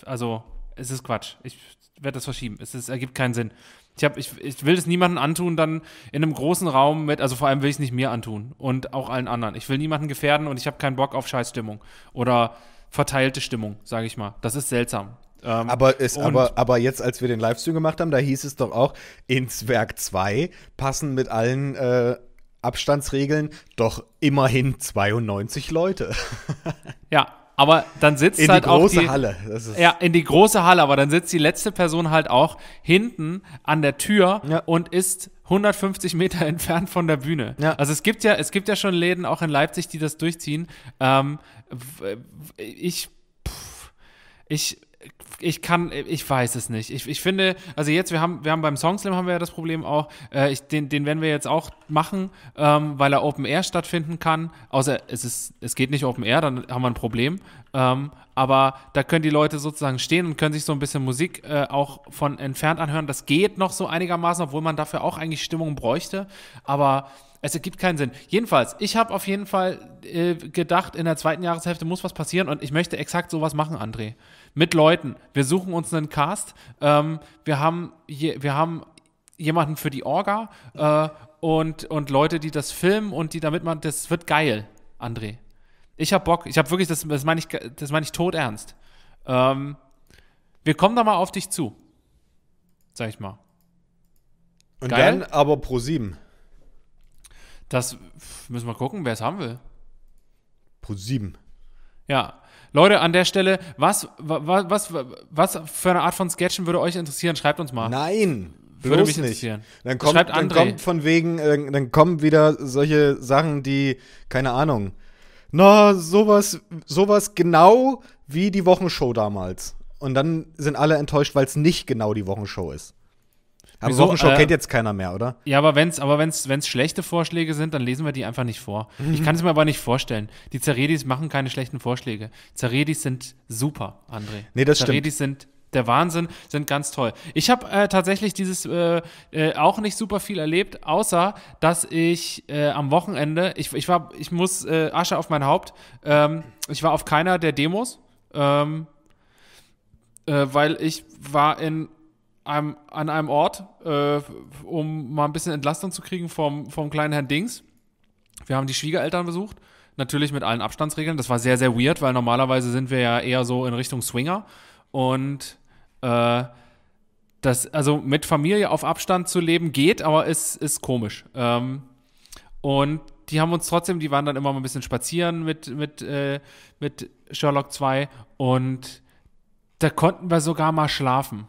Also, es ist Quatsch. Ich werde das verschieben. Es ist, ergibt keinen Sinn. Ich, hab, ich, ich will es niemandem antun, dann in einem großen Raum mit, also vor allem will ich es nicht mir antun und auch allen anderen. Ich will niemanden gefährden und ich habe keinen Bock auf Scheißstimmung oder verteilte Stimmung, sage ich mal. Das ist seltsam. Ähm, aber, ist, aber, aber jetzt, als wir den Livestream gemacht haben, da hieß es doch auch, ins Werk 2 passen mit allen äh, Abstandsregeln doch immerhin 92 Leute. ja, aber dann sitzt in halt die große auch die, Halle. ja, in die große Halle, aber dann sitzt die letzte Person halt auch hinten an der Tür ja. und ist 150 Meter entfernt von der Bühne. Ja. Also es gibt ja, es gibt ja schon Läden auch in Leipzig, die das durchziehen. Ähm, ich, pff, ich ich kann, ich weiß es nicht. Ich, ich finde, also jetzt, wir haben, wir haben beim Songslam haben wir ja das Problem auch, äh, ich, den, den werden wir jetzt auch machen, ähm, weil er Open Air stattfinden kann. Außer es ist, es geht nicht Open Air, dann haben wir ein Problem. Ähm, aber da können die Leute sozusagen stehen und können sich so ein bisschen Musik äh, auch von entfernt anhören. Das geht noch so einigermaßen, obwohl man dafür auch eigentlich Stimmung bräuchte. Aber es ergibt keinen Sinn. Jedenfalls, ich habe auf jeden Fall äh, gedacht, in der zweiten Jahreshälfte muss was passieren und ich möchte exakt sowas machen, André mit Leuten. Wir suchen uns einen Cast. Ähm, wir, haben je, wir haben jemanden für die Orga äh, und, und Leute, die das filmen und die damit man. Das wird geil, André. Ich hab Bock. Ich hab wirklich, das, das meine ich, das meine ich tot ernst. Ähm, wir kommen da mal auf dich zu. Sag ich mal. Und geil. dann aber pro sieben. Das müssen wir gucken, wer es haben will. Pro sieben. Ja, Leute, an der Stelle, was, was, was, was für eine Art von Sketchen würde euch interessieren? Schreibt uns mal. Nein. Bloß würde mich nicht. Dann kommt, Schreibt dann kommt von wegen, äh, dann kommen wieder solche Sachen, die, keine Ahnung. Na, sowas, sowas genau wie die Wochenshow damals. Und dann sind alle enttäuscht, weil es nicht genau die Wochenshow ist. Aber Wieso? Wochenschau äh, kennt jetzt keiner mehr, oder? Ja, aber wenn es aber wenn's, wenn's schlechte Vorschläge sind, dann lesen wir die einfach nicht vor. Ich kann es mir aber nicht vorstellen. Die Zaredis machen keine schlechten Vorschläge. Zaredis sind super, André. Nee, das Zaredis stimmt. sind der Wahnsinn, sind ganz toll. Ich habe äh, tatsächlich dieses äh, äh, auch nicht super viel erlebt, außer dass ich äh, am Wochenende, ich, ich war, ich muss äh, Asche auf mein Haupt, ähm, ich war auf keiner der Demos, ähm, äh, weil ich war in einem, an einem Ort, äh, um mal ein bisschen Entlastung zu kriegen vom, vom kleinen Herrn Dings. Wir haben die Schwiegereltern besucht, natürlich mit allen Abstandsregeln. Das war sehr, sehr weird, weil normalerweise sind wir ja eher so in Richtung Swinger. Und äh, das, also mit Familie auf Abstand zu leben geht, aber es ist, ist komisch. Ähm, und die haben uns trotzdem, die waren dann immer mal ein bisschen spazieren mit, mit, äh, mit Sherlock 2 und da konnten wir sogar mal schlafen.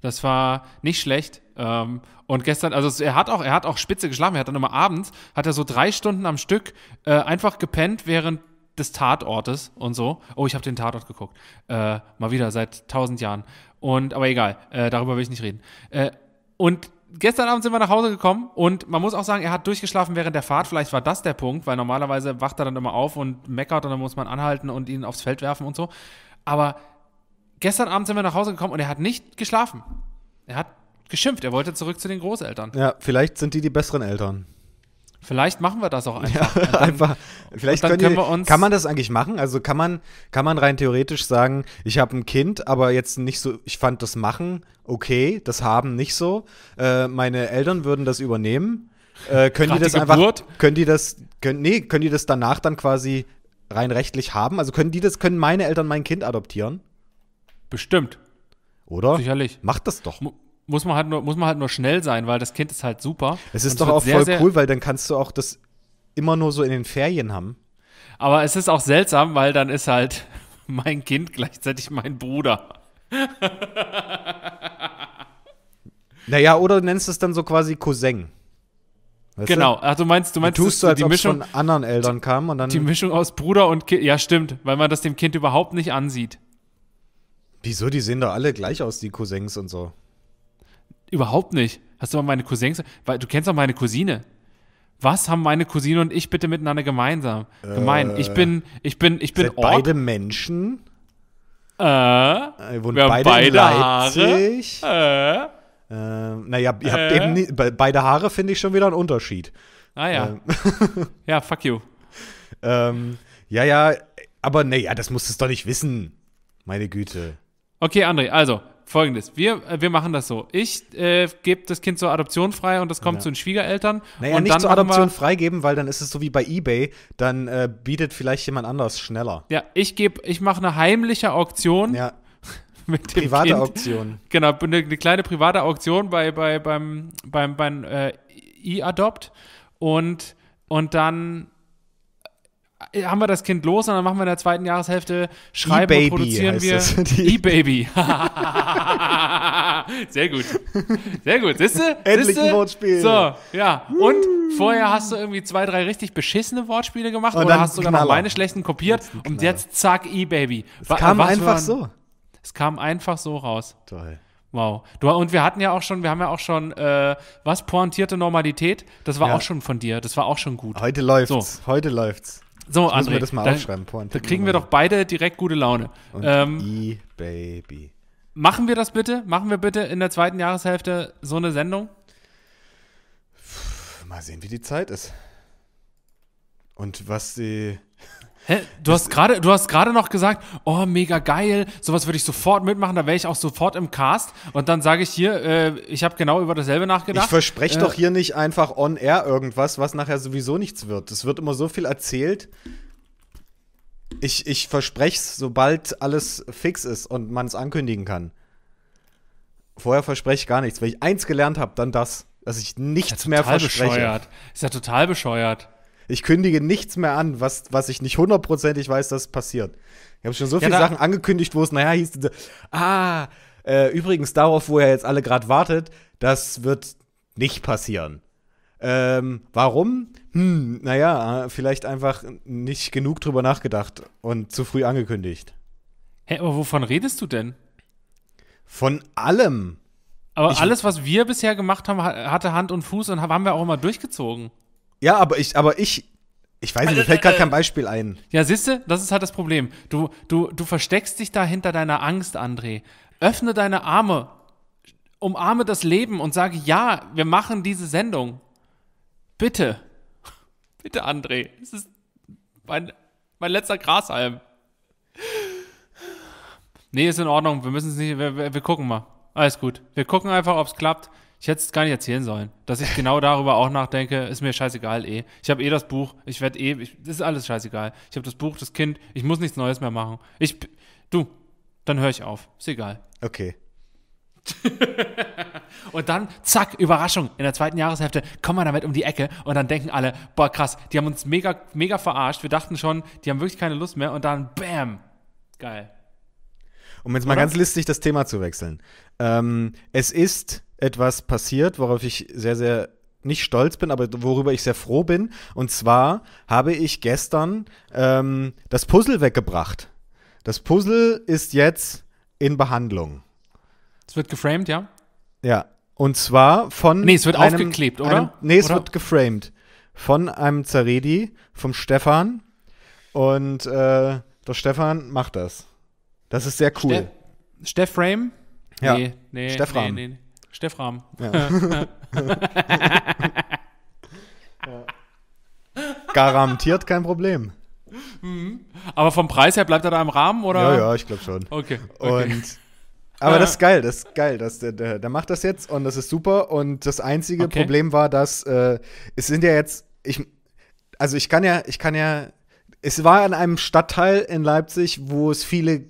Das war nicht schlecht. Ähm, und gestern, also er hat auch, er hat auch spitze geschlafen. Er hat dann immer abends, hat er so drei Stunden am Stück äh, einfach gepennt während des Tatortes und so. Oh, ich habe den Tatort geguckt. Äh, mal wieder seit tausend Jahren. Und aber egal, äh, darüber will ich nicht reden. Äh, und gestern Abend sind wir nach Hause gekommen und man muss auch sagen, er hat durchgeschlafen während der Fahrt. Vielleicht war das der Punkt, weil normalerweise wacht er dann immer auf und meckert und dann muss man anhalten und ihn aufs Feld werfen und so. Aber gestern Abend sind wir nach Hause gekommen und er hat nicht geschlafen. Er hat geschimpft, er wollte zurück zu den Großeltern. Ja, vielleicht sind die die besseren Eltern. Vielleicht machen wir das auch einfach. Ja, dann, einfach. Vielleicht können, können, wir uns. Kann man das eigentlich machen? Also kann man, kann man rein theoretisch sagen, ich habe ein Kind, aber jetzt nicht so, ich fand das machen okay, das haben nicht so. Äh, meine Eltern würden das übernehmen. Äh, können die das die einfach. Können die das, können, nee, können die das danach dann quasi rein rechtlich haben? Also können die das, können meine Eltern mein Kind adoptieren? Bestimmt. Oder? Sicherlich. Macht das doch. M muss man, halt nur, muss man halt nur schnell sein, weil das Kind ist halt super. Es ist Und doch auch sehr, voll sehr cool, weil dann kannst du auch das immer nur so in den Ferien haben. Aber es ist auch seltsam, weil dann ist halt mein Kind gleichzeitig mein Bruder. naja, oder du nennst es dann so quasi Cousin. Weißt genau, du? ach du meinst, du meinst, du tust du, als die ob Mischung von anderen Eltern kam und dann die Mischung aus Bruder und Kind. Ja, stimmt, weil man das dem Kind überhaupt nicht ansieht. Wieso? Die sehen doch alle gleich aus, die Cousins und so. Überhaupt nicht. Hast du mal meine Cousins? Weil du kennst doch meine Cousine. Was haben meine Cousine und ich bitte miteinander gemeinsam? Äh, Gemein. Ich äh. bin, ich bin, ich bin. Seid Ork. beide Menschen. Äh, äh wir wohnen beide, beide Leipzig. Haare. Äh, äh, naja, ihr habt äh. eben nie, beide Haare finde ich schon wieder einen Unterschied. Ah ja. Ähm. ja, fuck you. Ähm, ja, ja, aber naja, das musstest du doch nicht wissen. Meine Güte. Okay, André, also folgendes. Wir, äh, wir machen das so. Ich äh, gebe das Kind zur Adoption frei und das kommt ja. zu den Schwiegereltern. Naja, und nicht dann zur Adoption freigeben, weil dann ist es so wie bei Ebay, dann äh, bietet vielleicht jemand anders schneller. Ja, ich gebe, ich mache eine heimliche Auktion. Ja. Mit dem private kind. Auktion. Genau, eine, eine, kleine private Auktion bei, bei, beim, beim, beim äh, E-Adopt. Und, und dann äh, haben wir das Kind los und dann machen wir in der zweiten Jahreshälfte schreiben und produzieren wir E-Baby. Sehr gut. Sehr gut. Siehst du? Endlich ein Wortspiel. So, ja. Und vorher hast du irgendwie zwei, drei richtig beschissene Wortspiele gemacht und oder hast sogar noch meine schlechten kopiert jetzt und jetzt zack, E-Baby. Es kam einfach so. Es kam einfach so raus. Toll. Wow. Du, und wir hatten ja auch schon, wir haben ja auch schon, äh, was pointierte Normalität? Das war ja. auch schon von dir. Das war auch schon gut. Heute läuft's. So. Heute läuft's. So, Jetzt André, wir das mal da, aufschreiben. Point. Da kriegen wir doch beide direkt gute Laune. Und ähm, E-Baby. Machen wir das bitte? Machen wir bitte in der zweiten Jahreshälfte so eine Sendung? Mal sehen, wie die Zeit ist. Und was die Hä? Du hast gerade, du hast gerade noch gesagt, oh, mega geil, sowas würde ich sofort mitmachen, da wäre ich auch sofort im Cast. Und dann sage ich hier, äh, ich habe genau über dasselbe nachgedacht. Ich verspreche äh, doch hier nicht einfach on air irgendwas, was nachher sowieso nichts wird. Es wird immer so viel erzählt. Ich, ich verspreche es, sobald alles fix ist und man es ankündigen kann. Vorher verspreche ich gar nichts. Wenn ich eins gelernt habe, dann das. Dass ich nichts ja mehr verspreche. Bescheuert. Ist ja total bescheuert ich kündige nichts mehr an, was, was ich nicht hundertprozentig weiß, dass es passiert. Ich habe schon so ja, viele Sachen angekündigt, wo es, naja, hieß, ah, äh, übrigens darauf, wo er jetzt alle gerade wartet, das wird nicht passieren. Ähm, warum? Hm, naja, vielleicht einfach nicht genug drüber nachgedacht und zu früh angekündigt. Hä, aber wovon redest du denn? Von allem. Aber ich, alles, was wir bisher gemacht haben, hatte Hand und Fuß und haben wir auch immer durchgezogen. Ja, aber ich, aber ich, ich weiß nicht, mir also, fällt äh, gerade äh, kein Beispiel ein. Ja, siehst du, das ist halt das Problem. Du, du, du versteckst dich da hinter deiner Angst, André. Öffne deine Arme, umarme das Leben und sage, ja, wir machen diese Sendung. Bitte. Bitte, André. Es ist mein, mein letzter Grashalm. Nee, ist in Ordnung. Wir müssen es nicht, wir, wir, wir gucken mal. Alles gut. Wir gucken einfach, ob es klappt. Ich hätte es gar nicht erzählen sollen. Dass ich genau darüber auch nachdenke, ist mir scheißegal eh. Ich habe eh das Buch, ich werde eh, ich, das ist alles scheißegal. Ich habe das Buch, das Kind, ich muss nichts Neues mehr machen. Ich, du, dann höre ich auf. Ist egal. Okay. und dann, zack, Überraschung, in der zweiten Jahreshälfte kommen wir damit um die Ecke und dann denken alle, boah krass, die haben uns mega, mega verarscht. Wir dachten schon, die haben wirklich keine Lust mehr und dann, bam, geil. Um jetzt mal Oder? ganz listig das Thema zu wechseln. Ähm, es ist etwas passiert, worauf ich sehr, sehr nicht stolz bin, aber worüber ich sehr froh bin. Und zwar habe ich gestern ähm, das Puzzle weggebracht. Das Puzzle ist jetzt in Behandlung. Es wird geframed, ja? Ja. Und zwar von. Nee, es wird einem, aufgeklebt, oder? Einem, nee, es oder? wird geframed. Von einem Zaredi, vom Stefan. Und äh, der Stefan macht das. Das ist sehr cool. Ste Steff Frame? Ja. Nee, nee, Steffram. Nee, nee. Steff Rahm. Ja. Garantiert kein Problem. Mhm. Aber vom Preis her bleibt er da im Rahmen, oder? Ja, ja, ich glaube schon. Okay. okay. Und, aber das ist geil, das ist geil. Das, der, der, der, macht das jetzt und das ist super. Und das einzige okay. Problem war, dass äh, es sind ja jetzt, ich, also ich kann ja, ich kann ja, es war in einem Stadtteil in Leipzig, wo es viele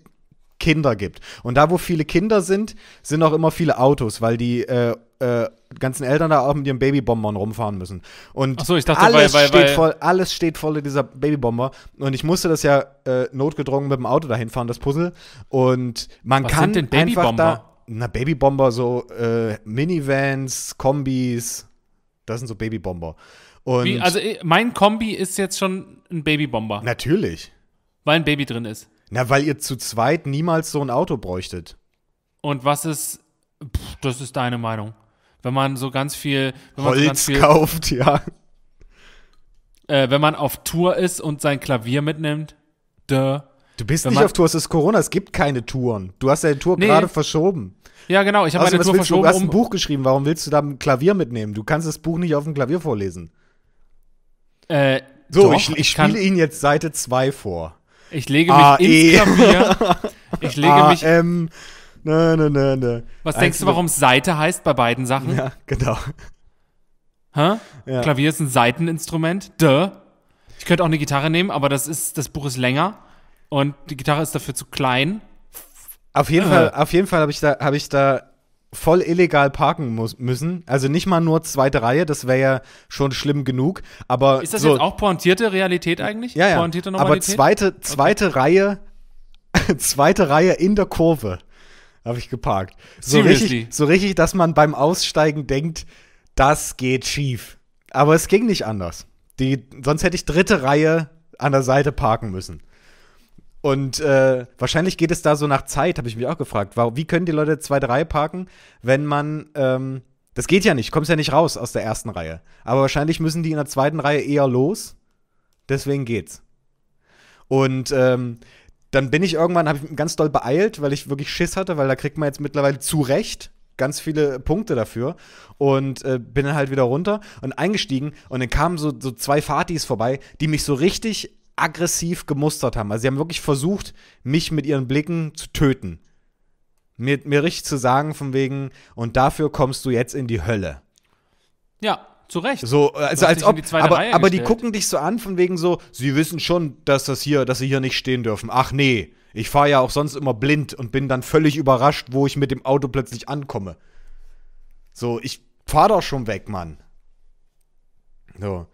Kinder gibt. Und da, wo viele Kinder sind, sind auch immer viele Autos, weil die äh, äh, ganzen Eltern da auch mit ihren Babybombern rumfahren müssen. Und so, dachte, alles, weil, weil, steht voll, alles steht voll dieser Babybomber. Und ich musste das ja äh, notgedrungen mit dem Auto dahin fahren, das Puzzle. Und man Was kann sind denn einfach da na Babybomber so äh, Minivans, Kombis, das sind so Babybomber. Und Wie, also äh, mein Kombi ist jetzt schon ein Babybomber. Natürlich. Weil ein Baby drin ist. Na, weil ihr zu zweit niemals so ein Auto bräuchtet. Und was ist, pff, das ist deine Meinung. Wenn man so ganz viel Holz so ganz viel, kauft, ja. Äh, wenn man auf Tour ist und sein Klavier mitnimmt, duh. Du bist wenn nicht auf Tour, es ist Corona, es gibt keine Touren. Du hast deine Tour nee. gerade verschoben. Ja, genau, ich habe also, meine Tour verschoben. Du, du hast um ein Buch geschrieben, warum willst du da ein Klavier mitnehmen? Du kannst das Buch nicht auf dem Klavier vorlesen. Äh, so, doch, ich, ich spiele Ihnen jetzt Seite 2 vor. Ich lege mich e. ins Klavier. Ich lege mich. M. Nö, nö, nö, Was Einzelne. denkst du, warum es Seite heißt bei beiden Sachen? Ja, genau. Hä? Ja. Klavier ist ein Seiteninstrument. Duh. Ich könnte auch eine Gitarre nehmen, aber das ist, das Buch ist länger und die Gitarre ist dafür zu klein. Auf jeden äh. Fall, auf jeden Fall habe ich da, habe ich da voll illegal parken muss, müssen. Also nicht mal nur zweite Reihe, das wäre ja schon schlimm genug. Aber ist das so, jetzt auch pointierte Realität eigentlich? Ja, ja. Pointierte Normalität? Aber zweite, zweite okay. Reihe, zweite Reihe in der Kurve habe ich geparkt. So richtig, so richtig, dass man beim Aussteigen denkt, das geht schief. Aber es ging nicht anders. Die, sonst hätte ich dritte Reihe an der Seite parken müssen. Und äh, wahrscheinlich geht es da so nach Zeit, habe ich mich auch gefragt. Wie können die Leute 2-3 parken, wenn man. Ähm, das geht ja nicht, kommst ja nicht raus aus der ersten Reihe. Aber wahrscheinlich müssen die in der zweiten Reihe eher los. Deswegen geht's. Und ähm, dann bin ich irgendwann, habe ich ganz doll beeilt, weil ich wirklich Schiss hatte, weil da kriegt man jetzt mittlerweile zu Recht ganz viele Punkte dafür und äh, bin dann halt wieder runter und eingestiegen und dann kamen so, so zwei Fatis vorbei, die mich so richtig aggressiv gemustert haben. Also sie haben wirklich versucht, mich mit ihren Blicken zu töten. Mir, mir richtig zu sagen, von wegen, und dafür kommst du jetzt in die Hölle. Ja, zu Recht. So, also als ob, die aber, aber die gucken dich so an, von wegen so, sie wissen schon, dass das hier, dass sie hier nicht stehen dürfen. Ach nee, ich fahre ja auch sonst immer blind und bin dann völlig überrascht, wo ich mit dem Auto plötzlich ankomme. So, ich fahr doch schon weg, Mann. So.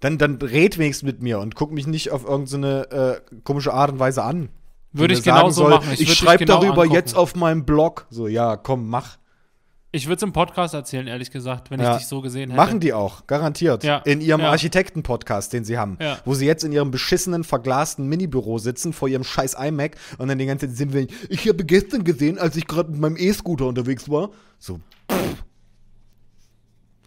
Dann, dann red wenigstens mit mir und guck mich nicht auf irgendeine so äh, komische Art und Weise an. Würde ich genau soll, machen. Ich, ich schreibe genau darüber angucken. jetzt auf meinem Blog. So, ja, komm, mach. Ich würde es im Podcast erzählen, ehrlich gesagt, wenn ja. ich dich so gesehen hätte. Machen die auch, garantiert. Ja. In ihrem ja. Architekten-Podcast, den sie haben. Ja. Wo sie jetzt in ihrem beschissenen, verglasten Minibüro sitzen, vor ihrem scheiß iMac und dann den ganzen Sinn sind will, ich habe gestern gesehen, als ich gerade mit meinem E-Scooter unterwegs war. So, pff,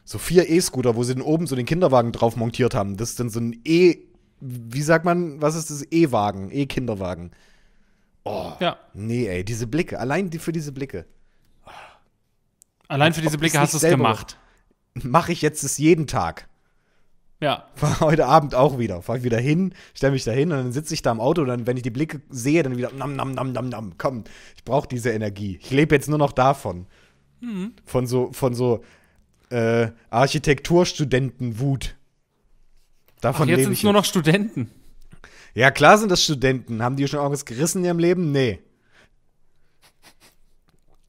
so vier E-Scooter, wo sie dann oben so den Kinderwagen drauf montiert haben. Das ist dann so ein E, wie sagt man, was ist das? E-Wagen, E-Kinderwagen. Oh, ja. nee, ey, diese Blicke, allein die, für diese Blicke. Allein für diese Blicke hast du es gemacht. Mache ich jetzt das jeden Tag. Ja. Heute Abend auch wieder. Fahr ich wieder hin, stelle mich da hin und dann sitze ich da im Auto und dann, wenn ich die Blicke sehe, dann wieder nam, nam, nam, nam, nam. Komm, ich brauche diese Energie. Ich lebe jetzt nur noch davon. Mhm. Von so, von so äh, Architekturstudentenwut. Davon Ach, jetzt sind es nur noch Studenten. Ja, klar sind das Studenten. Haben die schon irgendwas gerissen in ihrem Leben? Nee.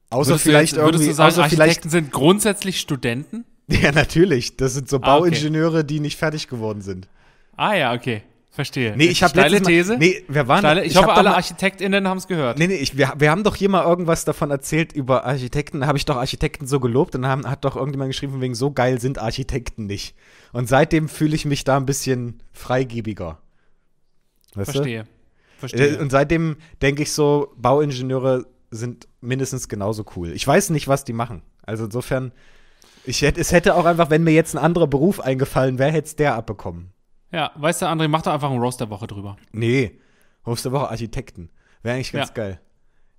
Außer würdest vielleicht du, irgendwie. Du sagen, außer Architekten sind grundsätzlich Studenten? Ja, natürlich. Das sind so Bauingenieure, ah, okay. die nicht fertig geworden sind. Ah ja, okay. Verstehe. Nee, ich habe Steile These? Nee, wer waren Steile, Ich, ich hoffe, alle mal, ArchitektInnen haben es gehört. Nee, nee, ich, wir, wir haben doch hier mal irgendwas davon erzählt über Architekten. habe ich doch Architekten so gelobt und haben, hat doch irgendjemand geschrieben, wegen so geil sind Architekten nicht. Und seitdem fühle ich mich da ein bisschen freigebiger. Weißt Verstehe. Verstehe. Äh, und seitdem denke ich so, Bauingenieure sind mindestens genauso cool. Ich weiß nicht, was die machen. Also insofern, ich hätte, es hätte auch einfach, wenn mir jetzt ein anderer Beruf eingefallen wäre, hätte es der abbekommen. Ja, weißt du, André, mach doch einfach einen Roast der Woche drüber. Nee, Roast der Woche Architekten. Wäre eigentlich ganz ja. geil.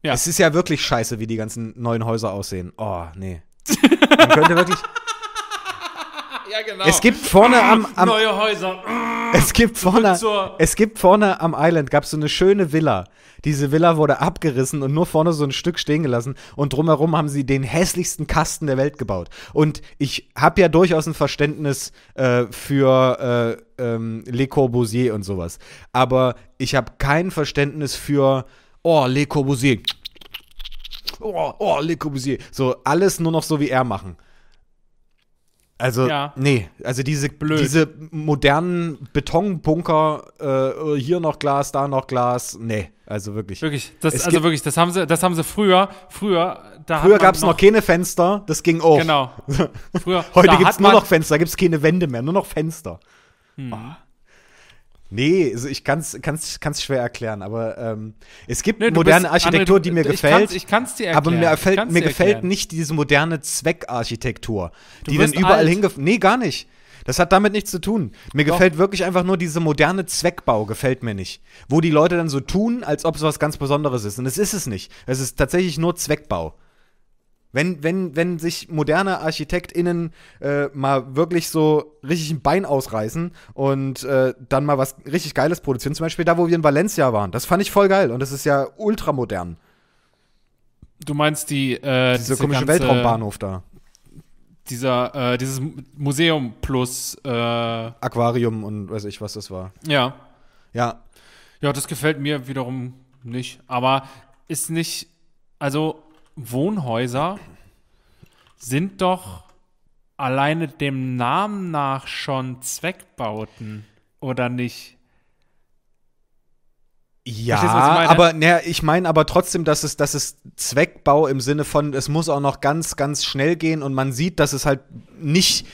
Ja. Es ist ja wirklich scheiße, wie die ganzen neuen Häuser aussehen. Oh, nee. Man könnte wirklich. Ja, genau. Es gibt vorne am, am neue Häuser. es gibt vorne es gibt vorne am Island gab es so eine schöne Villa. Diese Villa wurde abgerissen und nur vorne so ein Stück stehen gelassen und drumherum haben sie den hässlichsten Kasten der Welt gebaut. Und ich habe ja durchaus ein Verständnis äh, für äh, ähm, Le Corbusier und sowas. Aber ich habe kein Verständnis für, oh, Le Corbusier. Oh, oh, Le Corbusier. So, alles nur noch so, wie er machen. Also, ja. nee, also diese, Blöd. diese modernen Betonbunker, äh, hier noch Glas, da noch Glas, nee, also wirklich. Wirklich, das, es also wirklich, das haben sie, das haben sie früher, früher, da Früher gab es noch, noch, keine Fenster, das ging auch. Genau. Früher, Heute gibt es nur noch Fenster, gibt es keine Wände mehr, nur noch Fenster. Hm. Oh. Nee, also ich kann es schwer erklären, aber ähm, es gibt nee, moderne bist, ah, Architektur, André, du, die mir gefällt. Kann's, ich kann es dir erklären. Aber mir, erfällt, mir gefällt nicht diese moderne Zweckarchitektur, die dann überall hingef. Nee, gar nicht. Das hat damit nichts zu tun. Mir Doch. gefällt wirklich einfach nur diese moderne Zweckbau, gefällt mir nicht. Wo die Leute dann so tun, als ob es was ganz Besonderes ist. Und es ist es nicht. Es ist tatsächlich nur Zweckbau. Wenn, wenn, wenn sich moderne ArchitektInnen äh, mal wirklich so richtig ein Bein ausreißen und äh, dann mal was richtig Geiles produzieren, zum Beispiel da, wo wir in Valencia waren, das fand ich voll geil und das ist ja ultramodern. Du meinst die. Äh, diese, komische ganze, Weltraumbahnhof da. Dieser, äh, dieses Museum plus. Äh, Aquarium und weiß ich, was das war. Ja. Ja. Ja, das gefällt mir wiederum nicht, aber ist nicht. Also Wohnhäuser sind doch alleine dem Namen nach schon Zweckbauten, oder nicht? Ja, aber na, ich meine aber trotzdem, dass es, dass es Zweckbau im Sinne von, es muss auch noch ganz, ganz schnell gehen und man sieht, dass es halt nicht.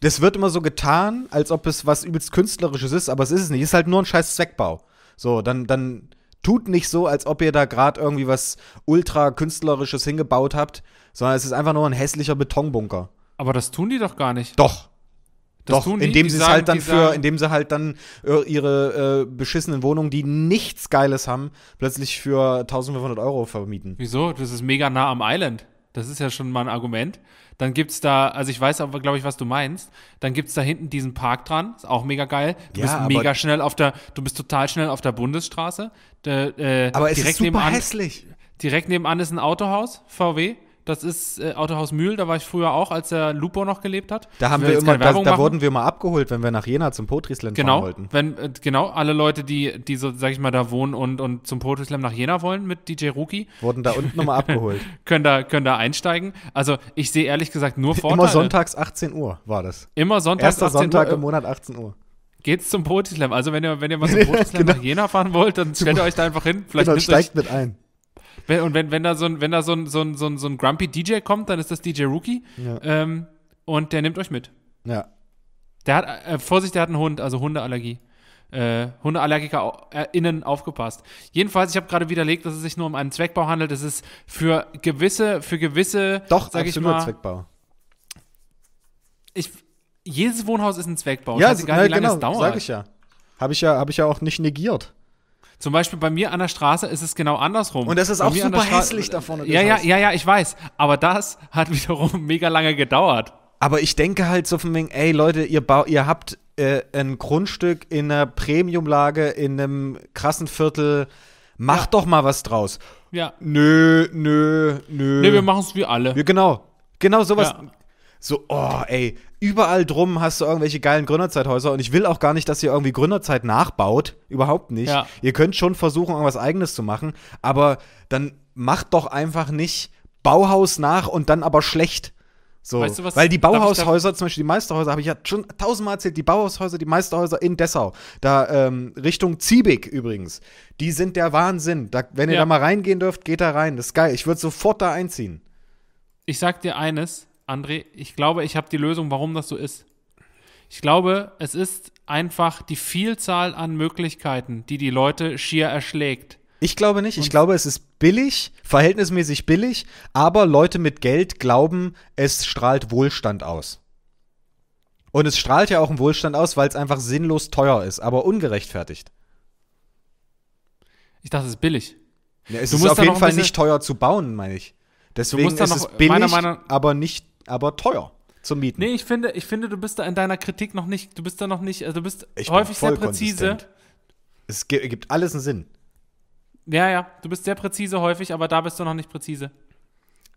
Das wird immer so getan, als ob es was übelst Künstlerisches ist, aber es ist es nicht. Es ist halt nur ein scheiß Zweckbau. So, dann, dann tut nicht so, als ob ihr da gerade irgendwie was ultra künstlerisches hingebaut habt, sondern es ist einfach nur ein hässlicher Betonbunker. Aber das tun die doch gar nicht. Doch. Das Doch, indem sie es halt dann für, indem sie halt dann äh, ihre äh, beschissenen Wohnungen, die nichts Geiles haben, plötzlich für 1500 Euro vermieten. Wieso? Das ist mega nah am Island. Das ist ja schon mal ein Argument. Dann gibt es da, also ich weiß aber, glaube ich, was du meinst. Dann gibt es da hinten diesen Park dran, ist auch mega geil. Du ja, bist mega schnell auf der, du bist total schnell auf der Bundesstraße. Da, äh, aber es ist super nebenan, hässlich. Direkt nebenan ist ein Autohaus, VW. Das ist äh, Autohaus Mühl, da war ich früher auch, als der Lupo noch gelebt hat. Da haben wir, immer, da, da wurden wir immer abgeholt, wenn wir nach Jena zum Potrislam genau, fahren wollten. Wenn, äh, genau, alle Leute, die, die so, sag ich mal, da wohnen und, und zum Potrislam nach Jena wollen mit DJ Rookie. Wurden da unten nochmal abgeholt. können, da, können da einsteigen. Also ich sehe ehrlich gesagt nur Vorteile. Immer sonntags 18 Uhr war das. Immer sonntags Erster 18 Sonntag Uhr, äh, im Monat 18 Uhr geht's zum Potislam. Also wenn ihr, wenn ihr mal zum Potislam genau. nach Jena fahren wollt, dann stellt ihr euch da einfach hin. Vielleicht genau, steigt euch, mit ein. Wenn, und wenn, wenn da, so ein, wenn da so, ein, so, ein, so, ein, so ein Grumpy DJ kommt, dann ist das DJ Rookie. Ja. Ähm, und der nimmt euch mit. Ja. Der hat, äh, Vorsicht, der hat einen Hund, also Hundeallergie. Äh, Hundeallergiker äh, innen aufgepasst. Jedenfalls, ich habe gerade widerlegt, dass es sich nur um einen Zweckbau handelt. Das ist für gewisse, für gewisse. Doch, sag ich mal, Zweckbau. Ich, jedes Wohnhaus ist ein Zweckbau. Ja, egal, na, wie lange genau, es dauert. Sag ich ja. Habe ich ja, habe ich ja auch nicht negiert. Zum Beispiel bei mir an der Straße ist es genau andersrum. Und das ist bei auch super hässlich da vorne. Ja, ja, ja, ja, ich weiß. Aber das hat wiederum mega lange gedauert. Aber ich denke halt so von wegen, ey Leute, ihr, ba ihr habt äh, ein Grundstück in einer Premiumlage in einem krassen Viertel. Macht ja. doch mal was draus. Ja. Nö, nö, nö. Nee, wir machen es wie alle. Ja, genau. Genau sowas. Ja so, oh, ey, überall drum hast du irgendwelche geilen Gründerzeithäuser und ich will auch gar nicht, dass ihr irgendwie Gründerzeit nachbaut. Überhaupt nicht. Ja. Ihr könnt schon versuchen, irgendwas Eigenes zu machen, aber dann macht doch einfach nicht Bauhaus nach und dann aber schlecht. So, weißt du, was, weil die Bauhaushäuser, zum Beispiel die Meisterhäuser, habe ich ja schon tausendmal erzählt, die Bauhaushäuser, die Meisterhäuser in Dessau, da ähm, Richtung Ziebig übrigens, die sind der Wahnsinn. Da, wenn ihr ja. da mal reingehen dürft, geht da rein. Das ist geil. Ich würde sofort da einziehen. Ich sag dir eines, André, ich glaube, ich habe die Lösung, warum das so ist. Ich glaube, es ist einfach die Vielzahl an Möglichkeiten, die die Leute schier erschlägt. Ich glaube nicht. Und ich glaube, es ist billig, verhältnismäßig billig, aber Leute mit Geld glauben, es strahlt Wohlstand aus. Und es strahlt ja auch einen Wohlstand aus, weil es einfach sinnlos teuer ist, aber ungerechtfertigt. Ich dachte, es ist billig. Ja, es du ist auf jeden Fall nicht teuer zu bauen, meine ich. Deswegen ist es billig, meiner, meiner, aber nicht aber teuer zum Mieten. Nee, ich finde, ich finde, du bist da in deiner Kritik noch nicht, du bist da noch nicht, also du bist ich häufig sehr präzise. Konsistent. Es gibt alles einen Sinn. Ja, ja, du bist sehr präzise häufig, aber da bist du noch nicht präzise.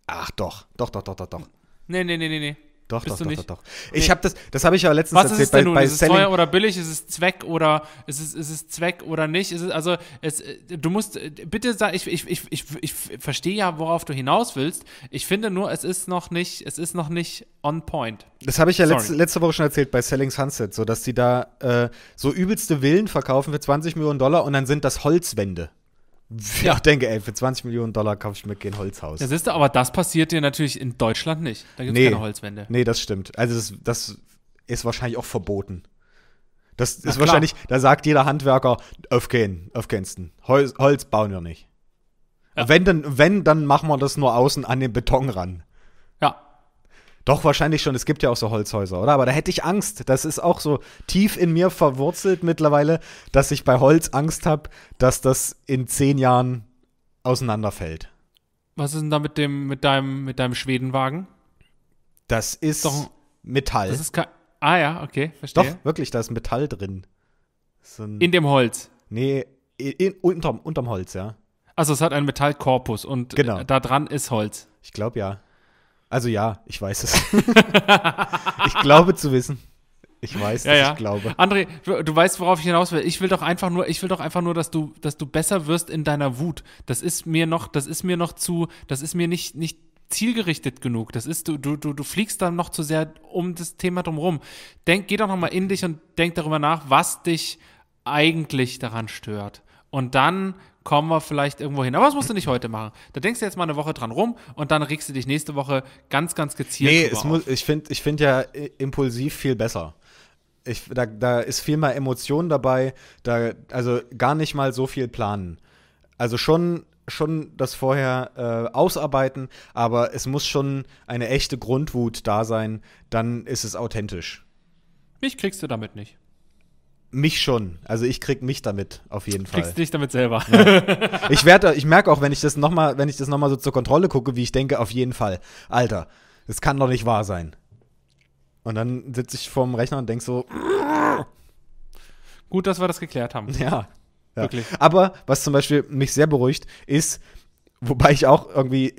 Ach doch, doch, doch, doch, doch, doch. Nee, nee, nee, nee, nee. Doch, Bist doch, doch, doch, doch, Ich nee. habe das, das habe ich ja letztens Was erzählt. Ist es denn bei, nun? Bei ist es teuer oder billig? Ist es Zweck oder ist es, ist es Zweck oder nicht? Ist es, also es, äh, du musst äh, bitte sag, ich, ich, ich, ich, ich verstehe ja, worauf du hinaus willst. Ich finde nur, es ist noch nicht, es ist noch nicht on point. Das habe ich ja letzte, letzte, Woche schon erzählt bei Selling Sunset, so dass die da äh, so übelste Villen verkaufen für 20 Millionen Dollar und dann sind das Holzwände. Ja. Ich denke, ey, für 20 Millionen Dollar kaufe ich mir kein Holzhaus. Das ist aber das passiert dir natürlich in Deutschland nicht. Da gibt es nee. keine Holzwände. Nee, das stimmt. Also das, das ist wahrscheinlich auch verboten. Das Na ist klar. wahrscheinlich, da sagt jeder Handwerker, auf keinen, auf keinsten. Holz, Holz bauen wir nicht. Ja. Wenn, dann, wenn, dann machen wir das nur außen an den Beton ran. Ja. Doch, wahrscheinlich schon. Es gibt ja auch so Holzhäuser, oder? Aber da hätte ich Angst. Das ist auch so tief in mir verwurzelt mittlerweile, dass ich bei Holz Angst habe, dass das in zehn Jahren auseinanderfällt. Was ist denn da mit dem, mit deinem, mit deinem Schwedenwagen? Das ist Doch, Metall. Das ist ah ja, okay, verstehe. Doch, wirklich, da ist Metall drin. So in dem Holz? Nee, in, unterm, unterm Holz, ja. Also es hat einen Metallkorpus und genau. da dran ist Holz. Ich glaube ja. Also ja, ich weiß es. ich glaube zu wissen. Ich weiß, ja, ja. ich glaube. André, du, du, weißt, worauf ich hinaus will. Ich will doch einfach nur, ich will doch einfach nur, dass du, dass du besser wirst in deiner Wut. Das ist mir noch, das ist mir noch zu, das ist mir nicht, nicht zielgerichtet genug. Das ist, du, du, du, du fliegst dann noch zu sehr um das Thema drumherum. Denk, geh doch nochmal in dich und denk darüber nach, was dich eigentlich daran stört. Und dann kommen wir vielleicht irgendwo hin. Aber das musst du nicht heute machen. Da denkst du jetzt mal eine Woche dran rum und dann regst du dich nächste Woche ganz, ganz gezielt. Nee, es auf. muss, ich finde ich find ja äh, impulsiv viel besser. Ich, da, da ist viel mehr Emotion dabei, da, also gar nicht mal so viel planen. Also schon, schon das vorher äh, ausarbeiten, aber es muss schon eine echte Grundwut da sein, dann ist es authentisch. Mich kriegst du damit nicht mich schon. Also ich krieg mich damit auf jeden Fall. Kriegst dich damit selber. Ja. Ich werde, ich merke auch, wenn ich das nochmal, wenn ich das noch mal so zur Kontrolle gucke, wie ich denke, auf jeden Fall. Alter, das kann doch nicht wahr sein. Und dann sitze ich vorm Rechner und denk so. Gut, dass wir das geklärt haben. Ja. ja. Wirklich. Aber was zum Beispiel mich sehr beruhigt, ist, wobei ich auch irgendwie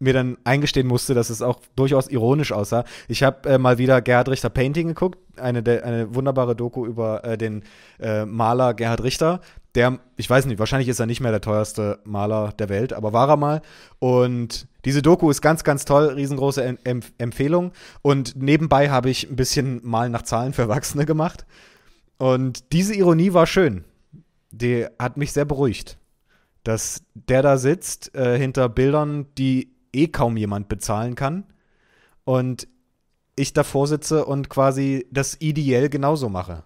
mir dann eingestehen musste, dass es auch durchaus ironisch aussah. Ich habe äh, mal wieder Gerhard Richter Painting geguckt, eine, eine wunderbare Doku über äh, den äh, Maler Gerhard Richter. Der, ich weiß nicht, wahrscheinlich ist er nicht mehr der teuerste Maler der Welt, aber war er mal. Und diese Doku ist ganz, ganz toll, riesengroße em Empfehlung. Und nebenbei habe ich ein bisschen Malen nach Zahlen für Erwachsene gemacht. Und diese Ironie war schön. Die hat mich sehr beruhigt, dass der da sitzt äh, hinter Bildern, die eh kaum jemand bezahlen kann. Und ich davor sitze und quasi das ideell genauso mache.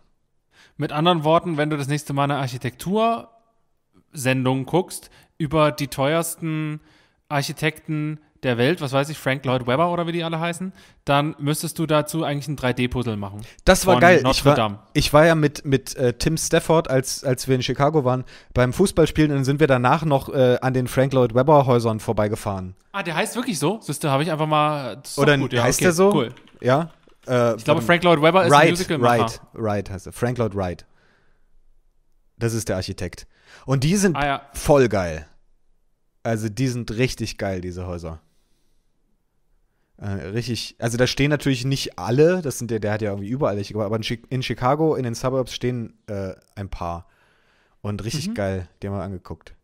Mit anderen Worten, wenn du das nächste Mal eine Architektursendung guckst, über die teuersten Architekten der Welt, was weiß ich, Frank Lloyd Webber oder wie die alle heißen, dann müsstest du dazu eigentlich ein 3D-Puzzle machen. Das war geil. Notre ich war, Dame. ich war ja mit, mit äh, Tim Stafford, als, als wir in Chicago waren, beim Fußballspielen und dann sind wir danach noch äh, an den Frank Lloyd Webber-Häusern vorbeigefahren. Ah, der heißt wirklich so? Siehst du, habe ich einfach mal. Oder gut, ja, heißt okay, der so? Cool. Ja. Äh, ich glaube, Frank Lloyd Webber ist Wright, ein musical Wright, Wright heißt er. Frank Lloyd Wright. Das ist der Architekt. Und die sind ah, ja. voll geil. Also die sind richtig geil, diese Häuser äh, richtig, also da stehen natürlich nicht alle, das sind der, der hat ja irgendwie überall welche aber in, in, Chicago, in den Suburbs stehen äh, ein paar. Und richtig mhm. geil, die haben wir angeguckt.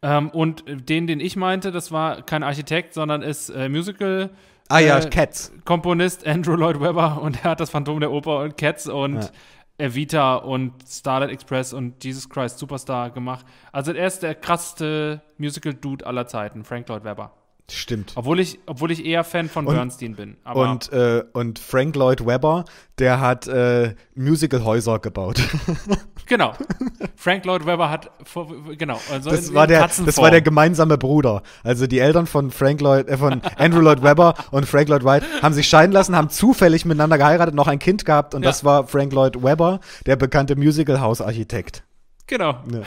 Ähm, und den, den ich meinte, das war kein Architekt, sondern ist äh, Musical. Ah ja, äh, Cats. Komponist Andrew Lloyd Webber und er hat das Phantom der Oper und Cats und ja. Evita und Starlight Express und Jesus Christ Superstar gemacht. Also er ist der krasseste Musical-Dude aller Zeiten, Frank Lloyd Webber. Stimmt. Obwohl ich, obwohl ich eher Fan von und, Bernstein bin. und, äh, und Frank Lloyd Webber, der hat äh, Musicalhäuser gebaut. genau. Frank Lloyd Webber hat, genau. Also das, in, war der, das war der gemeinsame Bruder. Also die Eltern von Frank Lloyd, äh, von Andrew Lloyd Webber und Frank Lloyd Wright haben sich scheiden lassen, haben zufällig miteinander geheiratet, noch ein Kind gehabt und ja. das war Frank Lloyd Webber, der bekannte Musical-Haus-Architekt. Genau. Ja.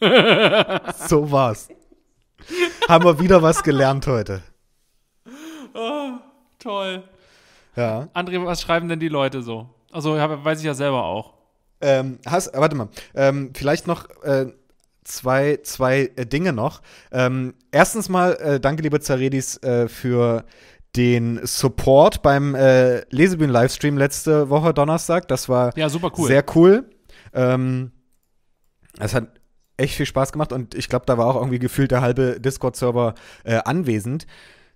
so war's. Haben wir wieder was gelernt heute. Oh, toll. Ja. André, was schreiben denn die Leute so? Also weiß ich ja selber auch. Ähm, hast, warte mal, ähm, vielleicht noch äh, zwei, zwei äh, Dinge noch. Ähm, erstens mal, äh, danke, liebe Zaredis, äh, für den Support beim äh, Lesebühnen-Livestream letzte Woche Donnerstag. Das war ja, super cool. sehr cool. Ähm, es hat echt viel Spaß gemacht und ich glaube, da war auch irgendwie gefühlt der halbe Discord-Server äh, anwesend.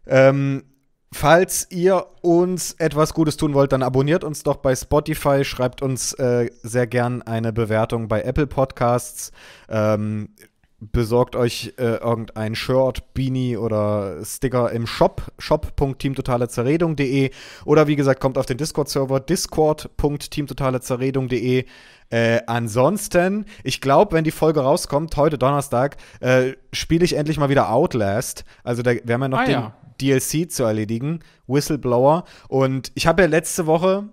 Ähm, Falls ihr uns etwas Gutes tun wollt, dann abonniert uns doch bei Spotify, schreibt uns äh, sehr gern eine Bewertung bei Apple Podcasts. Ähm, besorgt euch äh, irgendein Shirt, Beanie oder Sticker im Shop, shop.teamtotalezerredung.de oder wie gesagt, kommt auf den Discord-Server discord.teamtotalezerredung.de. Äh, ansonsten, ich glaube, wenn die Folge rauskommt, heute Donnerstag, äh, spiele ich endlich mal wieder Outlast. Also da, wir haben ja noch ah, den ja. DLC zu erledigen, Whistleblower. Und ich habe ja letzte Woche,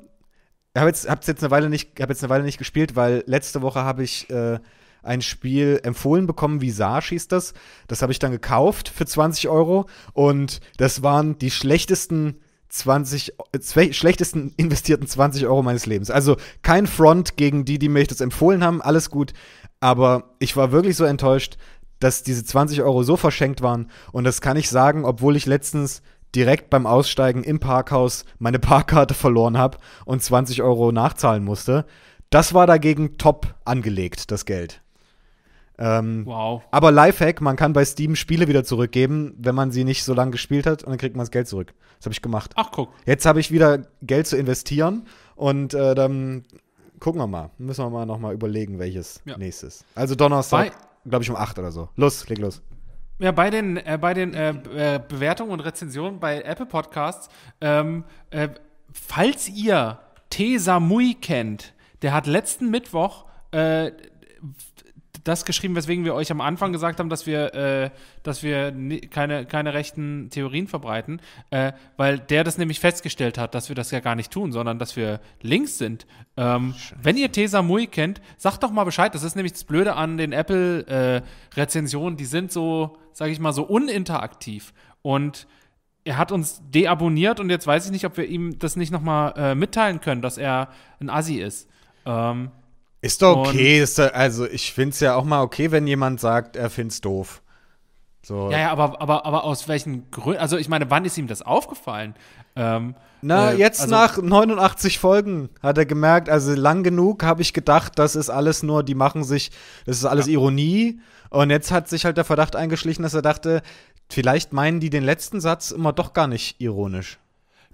habe jetzt, hab's jetzt eine Weile nicht, habe jetzt eine Weile nicht gespielt, weil letzte Woche habe ich äh, ein Spiel empfohlen bekommen, Visage hieß das. Das habe ich dann gekauft für 20 Euro und das waren die schlechtesten 20, äh, schlechtesten investierten 20 Euro meines Lebens. Also kein Front gegen die, die mir das empfohlen haben, alles gut. Aber ich war wirklich so enttäuscht, dass diese 20 Euro so verschenkt waren. Und das kann ich sagen, obwohl ich letztens direkt beim Aussteigen im Parkhaus meine Parkkarte verloren habe und 20 Euro nachzahlen musste. Das war dagegen top angelegt, das Geld. Ähm, wow. Aber Lifehack, man kann bei Steam Spiele wieder zurückgeben, wenn man sie nicht so lange gespielt hat und dann kriegt man das Geld zurück. Das habe ich gemacht. Ach, guck. Jetzt habe ich wieder Geld zu investieren und äh, dann gucken wir mal. Müssen wir mal nochmal überlegen, welches ja. nächstes. Also Donnerstag, glaube ich, um 8 oder so. Los, leg los. Ja, bei den, äh, bei den äh, äh Bewertungen und Rezensionen bei Apple Podcasts, ähm, äh, falls ihr Tesa Mui kennt, der hat letzten Mittwoch äh, das geschrieben, weswegen wir euch am Anfang gesagt haben, dass wir, äh, dass wir keine, keine rechten Theorien verbreiten, äh, weil der das nämlich festgestellt hat, dass wir das ja gar nicht tun, sondern dass wir links sind. Ähm, wenn ihr Tesa Mui kennt, sagt doch mal Bescheid. Das ist nämlich das Blöde an den Apple-Rezensionen. Äh, die sind so, sage ich mal, so uninteraktiv. Und er hat uns deabonniert und jetzt weiß ich nicht, ob wir ihm das nicht nochmal äh, mitteilen können, dass er ein Assi ist. Ähm, ist doch okay. Ist da, also, ich finde es ja auch mal okay, wenn jemand sagt, er find's doof. So. Ja, ja, aber, aber, aber aus welchen Gründen? Also, ich meine, wann ist ihm das aufgefallen? Ähm, Na, äh, jetzt also nach 89 Folgen hat er gemerkt, also lang genug habe ich gedacht, das ist alles nur, die machen sich, das ist alles ja. Ironie. Und jetzt hat sich halt der Verdacht eingeschlichen, dass er dachte, vielleicht meinen die den letzten Satz immer doch gar nicht ironisch.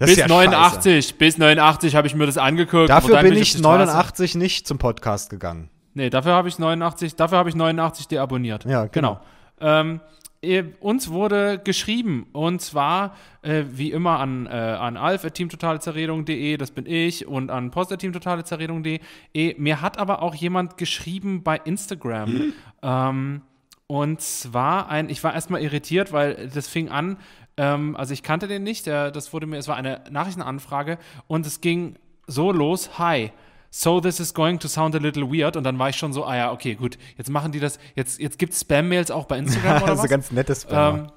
Das bis ja 89, scheiße. bis 89 habe ich mir das angeguckt. Dafür bin ich 89 nicht zum Podcast gegangen. Nee, dafür habe ich 89, dafür habe ich 89 deabonniert. Ja, genau. genau. Ähm, uns wurde geschrieben und zwar äh, wie immer an, äh, an teamtotalezerredung.de, das bin ich, und an posterteamtotalezerredung.de. Eh, mir hat aber auch jemand geschrieben bei Instagram. Hm? Ähm, und zwar ein, ich war erstmal irritiert, weil das fing an ähm, also ich kannte den nicht. Der, das wurde mir, es war eine Nachrichtenanfrage und es ging so los. Hi. So, this is going to sound a little weird. Und dann war ich schon so, ah ja, okay, gut, jetzt machen die das, jetzt, jetzt gibt es Spam-Mails auch bei Instagram oder ist was. ganz nettes Spam. Ähm,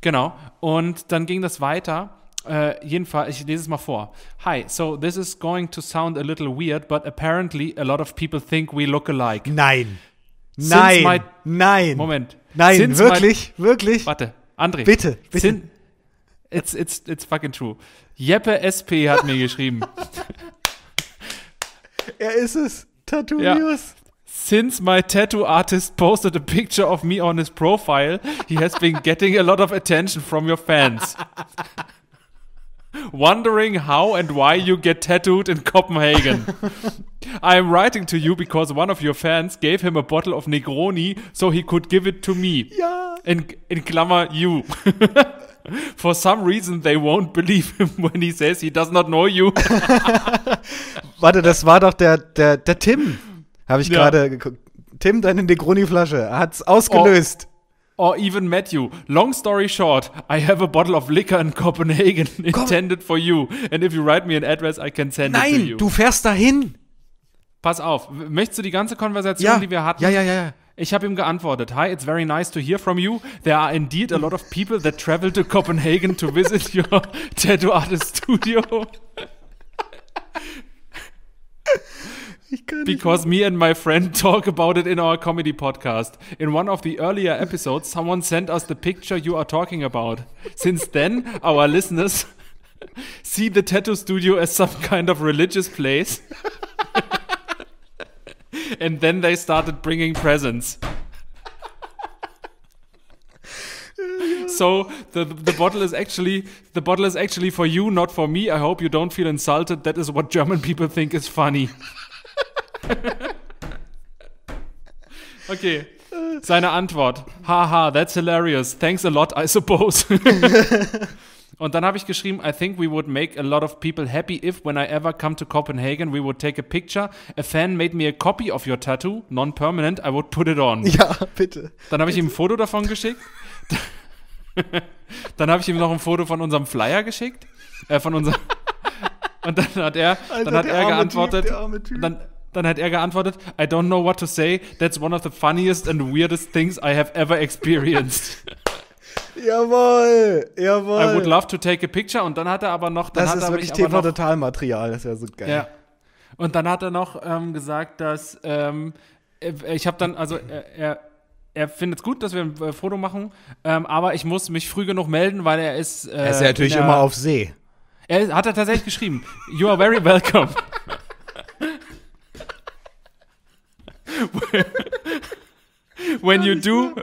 genau. Und dann ging das weiter. Uh, jedenfalls, ich lese es mal vor. Hi, so this is going to sound a little weird, but apparently a lot of people think we look alike. Nein. Since nein. nein. Moment. Nein, Since wirklich, wirklich. Warte, André. Bitte, bitte. Sin, It's, it's, it's fucking true. Jeppe SP hat mir geschrieben. Er ist es. Tattoo ja. News. Since my tattoo artist posted a picture of me on his profile, he has been getting a lot of attention from your fans. Wondering how and why you get tattooed in Copenhagen. I am writing to you because one of your fans gave him a bottle of Negroni so he could give it to me. Ja. In, in Klammer you. For some reason they won't believe him when he says he does not know you. Warte, das war doch der, der, der Tim. Habe ich ja. gerade geguckt. Tim, deine Negroni-Flasche. Hat's ausgelöst. Or, or even met Long story short, I have a bottle of liquor in Copenhagen intended for you. And if you write me an address, I can send Nein, it to you. Nein, du fährst dahin. Pass auf, möchtest du die ganze Konversation, ja. die wir hatten? Ja, ja, ja, ja ich habe ihm geantwortet, Hi, it's very nice to hear from you. There are indeed a lot of people that travel to Copenhagen to visit your tattoo artist studio. Because me and my friend talk about it in our comedy podcast. In one of the earlier episodes, someone sent us the picture you are talking about. Since then, our listeners see the tattoo studio as some kind of religious place. and then they started bringing presents. so the the bottle is actually the bottle is actually for you, not for me. I hope you don't feel insulted. That is what German people think is funny. okay. Seine Antwort. Haha, that's hilarious. Thanks a lot, I suppose. Und dann habe ich geschrieben, I think we would make a lot of people happy if when I ever come to Copenhagen, we would take a picture. A fan made me a copy of your tattoo, non-permanent, I would put it on. Ja, bitte. Dann habe ich ihm ein Foto davon geschickt. dann habe ich ihm noch ein Foto von unserem Flyer geschickt. Äh, von unserem. Und dann hat er, Alter, dann hat er geantwortet. Typ, dann, dann hat er geantwortet, I don't know what to say. That's one of the funniest and weirdest things I have ever experienced. Jawohl, jawohl. I would love to take a picture. Und dann hat er aber noch. Dann das hat ist er wirklich TV-Totalmaterial, das wäre so geil. Ja. Und dann hat er noch ähm, gesagt, dass ähm, äh, ich habe dann, also äh, er, er er findet es gut, dass wir ein äh, Foto machen, ähm, aber ich muss mich früh genug melden, weil er ist. Äh, er ist ja natürlich der, immer auf See. Er ist, hat er tatsächlich geschrieben. You are very welcome. when you do,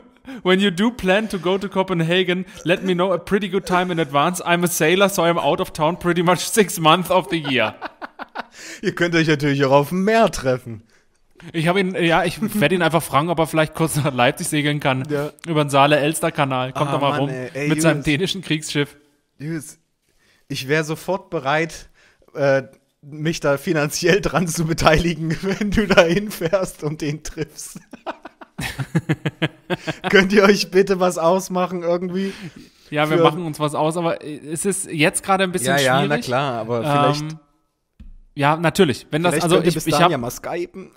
When you do plan to go to Copenhagen, let me know a pretty good time in advance. I'm a sailor, so I'm out of town pretty much six months of the year. Ihr könnt euch natürlich auch auf dem Meer treffen. Ich habe ihn, ja, ich werde ihn einfach fragen, ob er vielleicht kurz nach Leipzig segeln kann. Ja. Über den Saale-Elster-Kanal. Kommt ah, mal Mann, rum. Ey. mit Jules. seinem dänischen Kriegsschiff. Jules, ich wäre sofort bereit, äh, mich da finanziell dran zu beteiligen, wenn du da hinfährst und den triffst. Könnt ihr euch bitte was ausmachen irgendwie? Ja, wir machen uns was aus, aber es ist jetzt gerade ein bisschen ja, ja, schwierig. Ja, na klar, aber vielleicht. Ähm, ja, natürlich. Wenn das also ich, bis ich hab, ja mal skypen.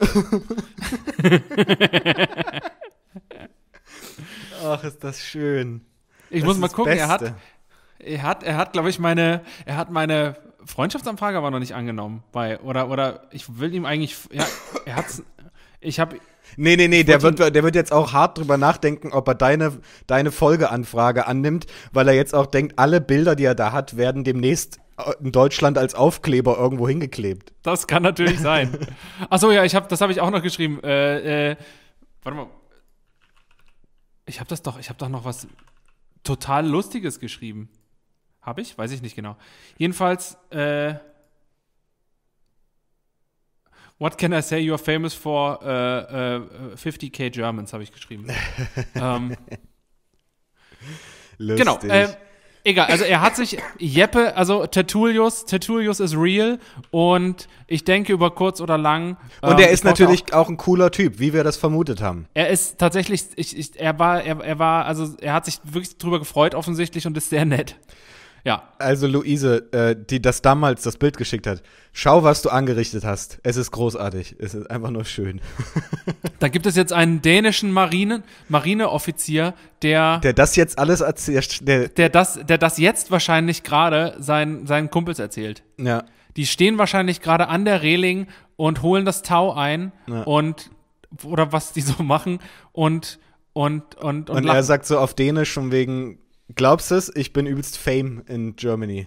Ach, ist das schön. Ich das muss mal gucken. Er hat, er hat, er hat, glaube ich, meine, er hat meine Freundschaftsanfrage aber noch nicht angenommen bei oder oder ich will ihm eigentlich, ja, er hat's. Ich habe Nee, nee, nee, der wird, der wird jetzt auch hart drüber nachdenken, ob er deine, deine Folgeanfrage annimmt, weil er jetzt auch denkt, alle Bilder, die er da hat, werden demnächst äh, in Deutschland als Aufkleber irgendwo hingeklebt. Das kann natürlich sein. Achso, ja, ich hab, das habe ich auch noch geschrieben. Äh, äh, warte mal. Ich habe das doch, ich habe doch noch was total Lustiges geschrieben. Habe ich? Weiß ich nicht genau. Jedenfalls, äh, What can I say? You're famous for uh, uh, 50k Germans, habe ich geschrieben. ähm, Lustig. Genau. Ähm, egal, also er hat sich, Jeppe, also Tertullius, Tertullius ist real und ich denke über kurz oder lang. Und er ähm, ist natürlich auch, auch, ein cooler Typ, wie wir das vermutet haben. Er ist tatsächlich, ich, ich, er war, er, er war, also er hat sich wirklich drüber gefreut offensichtlich und ist sehr nett. Ja. Also Luise, äh, die das damals das Bild geschickt hat. Schau, was du angerichtet hast. Es ist großartig. Es ist einfach nur schön. da gibt es jetzt einen dänischen Marine, Marineoffizier, der der das jetzt alles erzählt, der, der das der das jetzt wahrscheinlich gerade seinen seinen Kumpels erzählt. Ja. Die stehen wahrscheinlich gerade an der Reling und holen das Tau ein ja. und oder was die so machen und und und und, und er sagt so auf Dänisch von wegen Glaubst du es? Ich bin übelst Fame in Germany.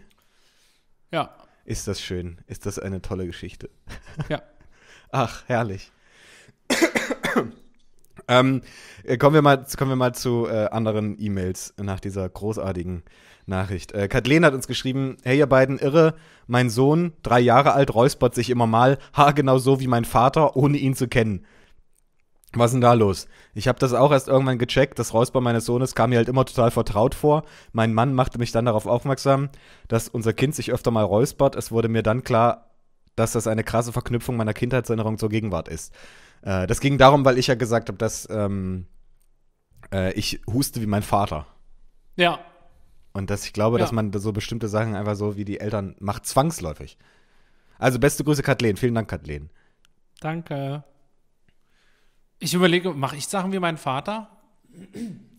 Ja. Ist das schön? Ist das eine tolle Geschichte? Ja. Ach, herrlich. ähm, äh, kommen wir mal, kommen wir mal zu äh, anderen E-Mails nach dieser großartigen Nachricht. Äh, Kathleen hat uns geschrieben: Hey, ihr beiden Irre, mein Sohn, drei Jahre alt, räuspert sich immer mal, haargenau so wie mein Vater, ohne ihn zu kennen was ist denn da los? Ich habe das auch erst irgendwann gecheckt. Das Räusper meines Sohnes kam mir halt immer total vertraut vor. Mein Mann machte mich dann darauf aufmerksam, dass unser Kind sich öfter mal räuspert. Es wurde mir dann klar, dass das eine krasse Verknüpfung meiner Kindheitserinnerung zur Gegenwart ist. Äh, das ging darum, weil ich ja gesagt habe, dass ähm, äh, ich huste wie mein Vater. Ja. Und dass ich glaube, ja. dass man so bestimmte Sachen einfach so wie die Eltern macht, zwangsläufig. Also beste Grüße, Kathleen. Vielen Dank, Kathleen. Danke ich überlege, mache ich Sachen wie mein Vater?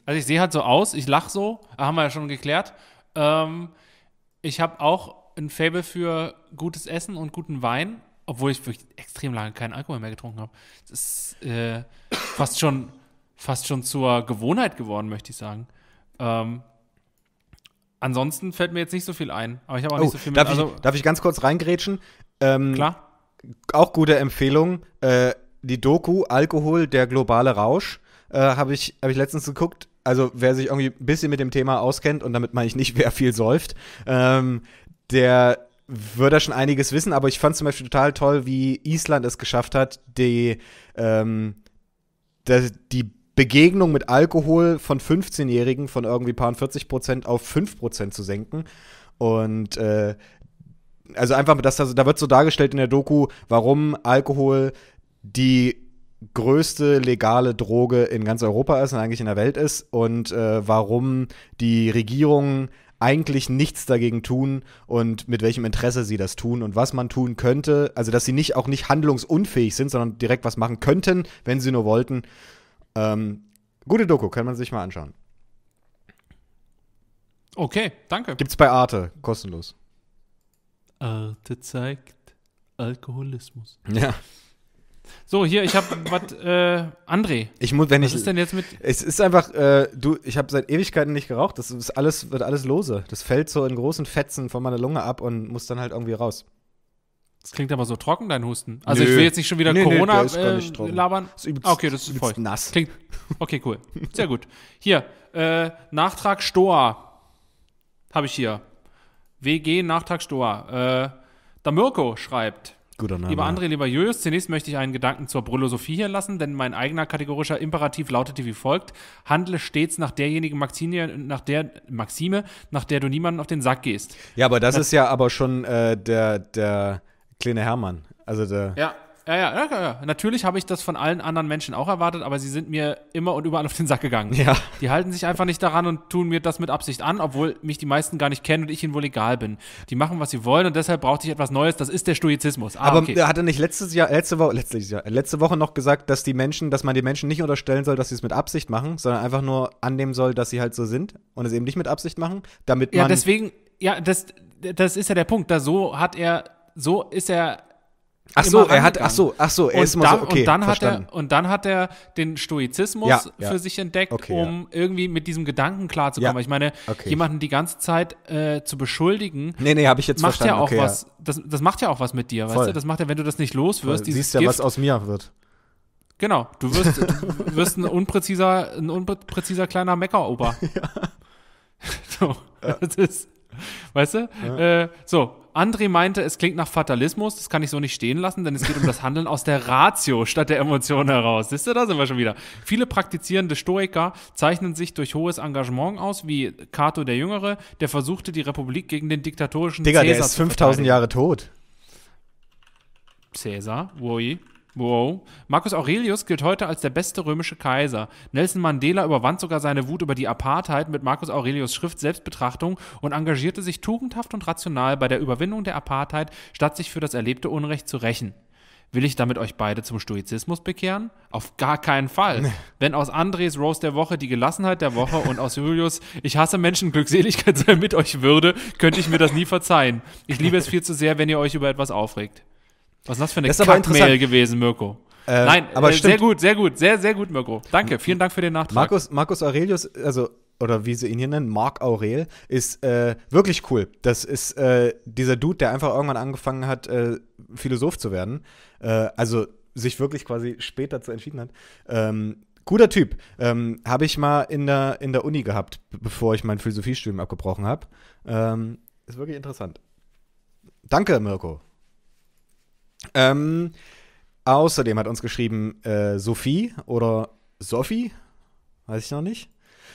Also ich sehe halt so aus, ich lache so, haben wir ja schon geklärt. Ähm, ich habe auch ein Faible für gutes Essen und guten Wein, obwohl ich wirklich extrem lange keinen Alkohol mehr getrunken habe. Das ist äh, fast, schon, fast schon zur Gewohnheit geworden, möchte ich sagen. Ähm, ansonsten fällt mir jetzt nicht so viel ein, aber ich habe auch oh, nicht so viel darf mit. Ich, also darf ich ganz kurz reingrätschen? Ähm, Klar. Auch gute Empfehlung. Äh, die Doku Alkohol, der globale Rausch, äh, habe ich, hab ich letztens geguckt. Also wer sich irgendwie ein bisschen mit dem Thema auskennt, und damit meine ich nicht, wer viel säuft, ähm, der würde schon einiges wissen. Aber ich fand zum Beispiel total toll, wie Island es geschafft hat, die, ähm, der, die Begegnung mit Alkohol von 15-Jährigen von irgendwie paar 40 Prozent auf 5 Prozent zu senken. Und äh, also einfach, das, also, da wird so dargestellt in der Doku, warum Alkohol die größte legale Droge in ganz Europa ist und eigentlich in der Welt ist und äh, warum die Regierungen eigentlich nichts dagegen tun und mit welchem Interesse sie das tun und was man tun könnte, also dass sie nicht auch nicht handlungsunfähig sind, sondern direkt was machen könnten, wenn sie nur wollten. Ähm, gute Doku, kann man sich mal anschauen. Okay, danke. Gibt's bei Arte, kostenlos. Arte zeigt Alkoholismus. Ja. So, hier, ich habe was, äh, André. Ich muss, wenn was ich. Was ist denn jetzt mit. Es ist einfach, äh, du, ich habe seit Ewigkeiten nicht geraucht. Das ist alles, wird alles lose. Das fällt so in großen Fetzen von meiner Lunge ab und muss dann halt irgendwie raus. Das klingt aber so trocken, dein Husten. Also Nö. ich will jetzt nicht schon wieder Nö, Corona nee, äh, labern. Ah, das ist übelst, okay, das ist voll. nass. Klingt, okay, cool. Sehr gut. Hier, äh, Nachtrag Stoa habe ich hier. WG Nachtrag Stoa. Äh, der Mirko schreibt, Guter Name. Lieber André, lieber Julius, zunächst möchte ich einen Gedanken zur Brüllosophie hier lassen, denn mein eigener kategorischer Imperativ lautete wie folgt: Handle stets nach derjenigen Maxime, nach der Maxime, nach der du niemanden auf den Sack gehst. Ja, aber das, das ist ja aber schon äh, der, der kleine Hermann. Also der, ja. Ja, ja, ja, ja. Natürlich habe ich das von allen anderen Menschen auch erwartet, aber sie sind mir immer und überall auf den Sack gegangen. Ja. Die halten sich einfach nicht daran und tun mir das mit Absicht an, obwohl mich die meisten gar nicht kennen und ich ihnen wohl egal bin. Die machen, was sie wollen und deshalb brauchte ich etwas Neues. Das ist der Stoizismus. Ah, aber okay. hat er nicht letztes Jahr, letzte Woche, letztes Jahr, letzte Woche noch gesagt, dass die Menschen, dass man die Menschen nicht unterstellen soll, dass sie es mit Absicht machen, sondern einfach nur annehmen soll, dass sie halt so sind und es eben nicht mit Absicht machen, damit man. Ja, deswegen, ja, das, das ist ja der Punkt. Da so hat er, so ist er Ach so, er hat, ach so, ach so, er und ist dann, so, okay, und dann verstanden. hat er und dann hat er den Stoizismus ja, ja. für sich entdeckt, okay, um ja. irgendwie mit diesem Gedanken klarzukommen. Ja. Ich meine, okay. jemanden die ganze Zeit äh, zu beschuldigen, nee, nee, ich jetzt macht verstanden. ja auch okay, was. Das, das macht ja auch was mit dir, Voll. weißt du? Das macht ja, wenn du das nicht los wirst, Voll. siehst ja, Gift, was aus mir wird. Genau, du wirst, du wirst ein unpräziser, ein unpräziser kleiner Meckeroper. ja. so, das ist, weißt du? Äh, so, André meinte, es klingt nach Fatalismus, das kann ich so nicht stehen lassen, denn es geht um das Handeln aus der Ratio statt der Emotion heraus. Siehst du, da sind wir schon wieder. Viele praktizierende Stoiker zeichnen sich durch hohes Engagement aus, wie Cato der Jüngere, der versuchte, die Republik gegen den diktatorischen Digga, Cäsar der ist 5000 Jahre tot. Cäsar, Woi. Wow. Marcus Aurelius gilt heute als der beste römische Kaiser. Nelson Mandela überwand sogar seine Wut über die Apartheid mit Marcus Aurelius Schrift Selbstbetrachtung und engagierte sich tugendhaft und rational bei der Überwindung der Apartheid, statt sich für das erlebte Unrecht zu rächen. Will ich damit euch beide zum Stoizismus bekehren? Auf gar keinen Fall. Nee. Wenn aus Andres Rose der Woche die Gelassenheit der Woche und aus Julius ich hasse Menschen Glückseligkeit sei mit euch würde, könnte ich mir das nie verzeihen. Ich liebe es viel zu sehr, wenn ihr euch über etwas aufregt. Was ist das für eine das Kackmail gewesen, Mirko? Äh, Nein, aber äh, sehr gut, sehr gut, sehr, sehr gut, Mirko. Danke, vielen Dank für den Nachtrag. Markus, Markus Aurelius, also oder wie sie ihn hier nennen, Mark Aurel, ist äh, wirklich cool. Das ist äh, dieser Dude, der einfach irgendwann angefangen hat, äh, Philosoph zu werden. Äh, also sich wirklich quasi später zu entschieden hat. Ähm, guter Typ. Ähm, habe ich mal in der, in der Uni gehabt, bevor ich mein Philosophiestudium abgebrochen habe. Ähm, ist wirklich interessant. Danke, Mirko. Ähm, außerdem hat uns geschrieben äh, Sophie oder Sophie, weiß ich noch nicht.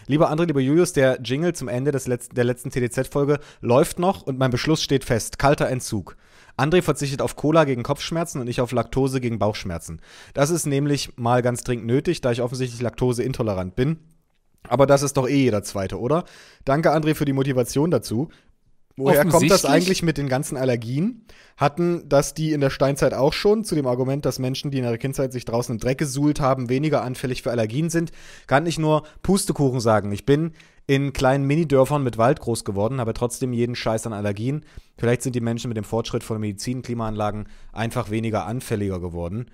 Lieber André, lieber Julius, der Jingle zum Ende des Letz der letzten TDZ-Folge läuft noch und mein Beschluss steht fest. Kalter Entzug. André verzichtet auf Cola gegen Kopfschmerzen und ich auf Laktose gegen Bauchschmerzen. Das ist nämlich mal ganz dringend nötig, da ich offensichtlich laktoseintolerant bin. Aber das ist doch eh jeder Zweite, oder? Danke, André, für die Motivation dazu. Woher kommt das eigentlich mit den ganzen Allergien? Hatten das die in der Steinzeit auch schon, zu dem Argument, dass Menschen, die in ihrer Kindheit sich draußen im Dreck gesuhlt haben, weniger anfällig für Allergien sind? Kann ich nur Pustekuchen sagen. Ich bin in kleinen Minidörfern mit Wald groß geworden, aber trotzdem jeden Scheiß an Allergien. Vielleicht sind die Menschen mit dem Fortschritt von Medizin, Klimaanlagen einfach weniger anfälliger geworden.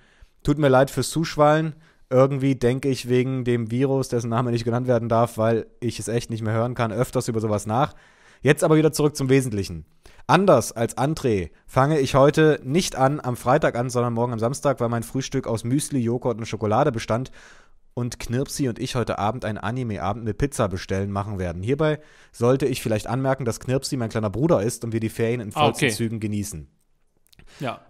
Tut mir leid fürs Zuschwallen. Irgendwie denke ich wegen dem Virus, dessen Name nicht genannt werden darf, weil ich es echt nicht mehr hören kann, öfters über sowas nach. Jetzt aber wieder zurück zum Wesentlichen. Anders als André fange ich heute nicht an am Freitag an, sondern morgen am Samstag, weil mein Frühstück aus Müsli, Joghurt und Schokolade bestand und Knirpsi und ich heute Abend einen Anime-Abend mit Pizza bestellen machen werden. Hierbei sollte ich vielleicht anmerken, dass Knirpsi mein kleiner Bruder ist und wir die Ferien in ah, vollsten okay. Zügen genießen. Ja.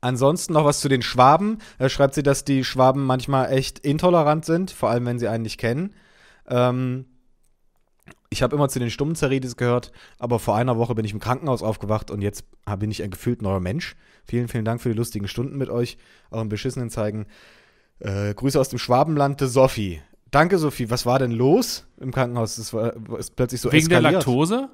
Ansonsten noch was zu den Schwaben. Da schreibt sie, dass die Schwaben manchmal echt intolerant sind, vor allem wenn sie einen nicht kennen. Ähm, ich habe immer zu den stummen Zerridis gehört, aber vor einer Woche bin ich im Krankenhaus aufgewacht und jetzt bin ich ein gefühlt neuer Mensch. Vielen, vielen Dank für die lustigen Stunden mit euch, euren beschissenen Zeigen. Äh, Grüße aus dem Schwabenland, de Sophie. Danke, Sophie. Was war denn los im Krankenhaus? Das war, ist plötzlich so Wegen eskaliert. der Laktose?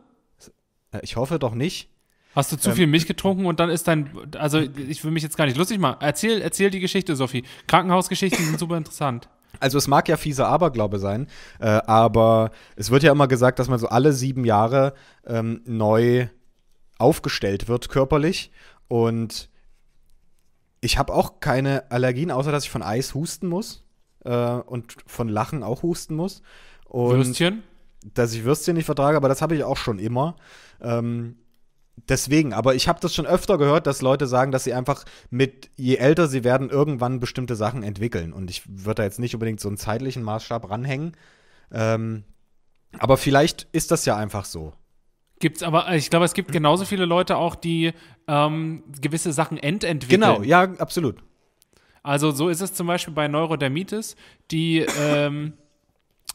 Äh, ich hoffe doch nicht. Hast du zu ähm, viel Milch getrunken und dann ist dein. Also, ich will mich jetzt gar nicht lustig machen. Erzähl, erzähl die Geschichte, Sophie. Krankenhausgeschichten sind super interessant. Also es mag ja fieser Aberglaube sein, äh, aber es wird ja immer gesagt, dass man so alle sieben Jahre ähm, neu aufgestellt wird körperlich. Und ich habe auch keine Allergien, außer dass ich von Eis husten muss äh, und von Lachen auch husten muss. Und Würstchen? Dass ich Würstchen nicht vertrage, aber das habe ich auch schon immer. Ähm, deswegen, aber ich habe das schon öfter gehört, dass Leute sagen, dass sie einfach mit, je älter sie werden, irgendwann bestimmte Sachen entwickeln. Und ich würde da jetzt nicht unbedingt so einen zeitlichen Maßstab ranhängen. Ähm, aber vielleicht ist das ja einfach so. Gibt's aber, äh, ich glaube, es gibt genauso viele Leute auch, die ähm, gewisse Sachen ententwickeln. Genau, ja, absolut. Also so ist es zum Beispiel bei Neurodermitis, die ähm,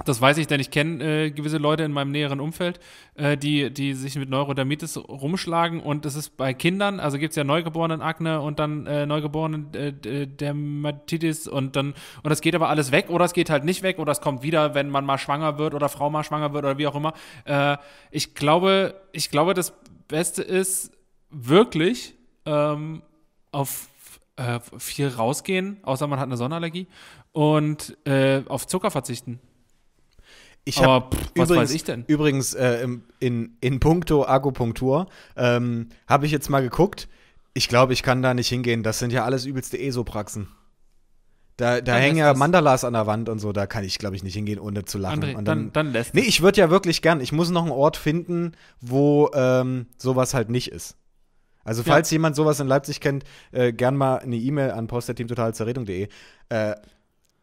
das weiß ich, denn ich kenne äh, gewisse Leute in meinem näheren Umfeld, äh, die, die sich mit Neurodermitis rumschlagen. Und es ist bei Kindern, also gibt es ja Neugeborenen-Akne und dann äh, Neugeborenen-Dermatitis äh, äh, und dann, und das geht aber alles weg oder es geht halt nicht weg oder es kommt wieder, wenn man mal schwanger wird oder Frau mal schwanger wird oder wie auch immer. Äh, ich glaube, ich glaube, das Beste ist wirklich ähm, auf viel rausgehen, außer man hat eine Sonnenallergie und auf Zucker verzichten. Ich Aber pff, übrigens, was weiß ich denn? Übrigens, äh, in, in puncto Akupunktur ähm, habe ich jetzt mal geguckt. Ich glaube, ich kann da nicht hingehen. Das sind ja alles übelste ESO-Praxen. Da, da hängen ja Mandalas an der Wand und so. Da kann ich, glaube ich, nicht hingehen, ohne zu lachen. André, und dann, dann, dann lässt Nee, ich würde ja wirklich gern. Ich muss noch einen Ort finden, wo ähm, sowas halt nicht ist. Also, falls ja. jemand sowas in Leipzig kennt, äh, gern mal eine E-Mail an posterteamtotalzerredung.de. Äh,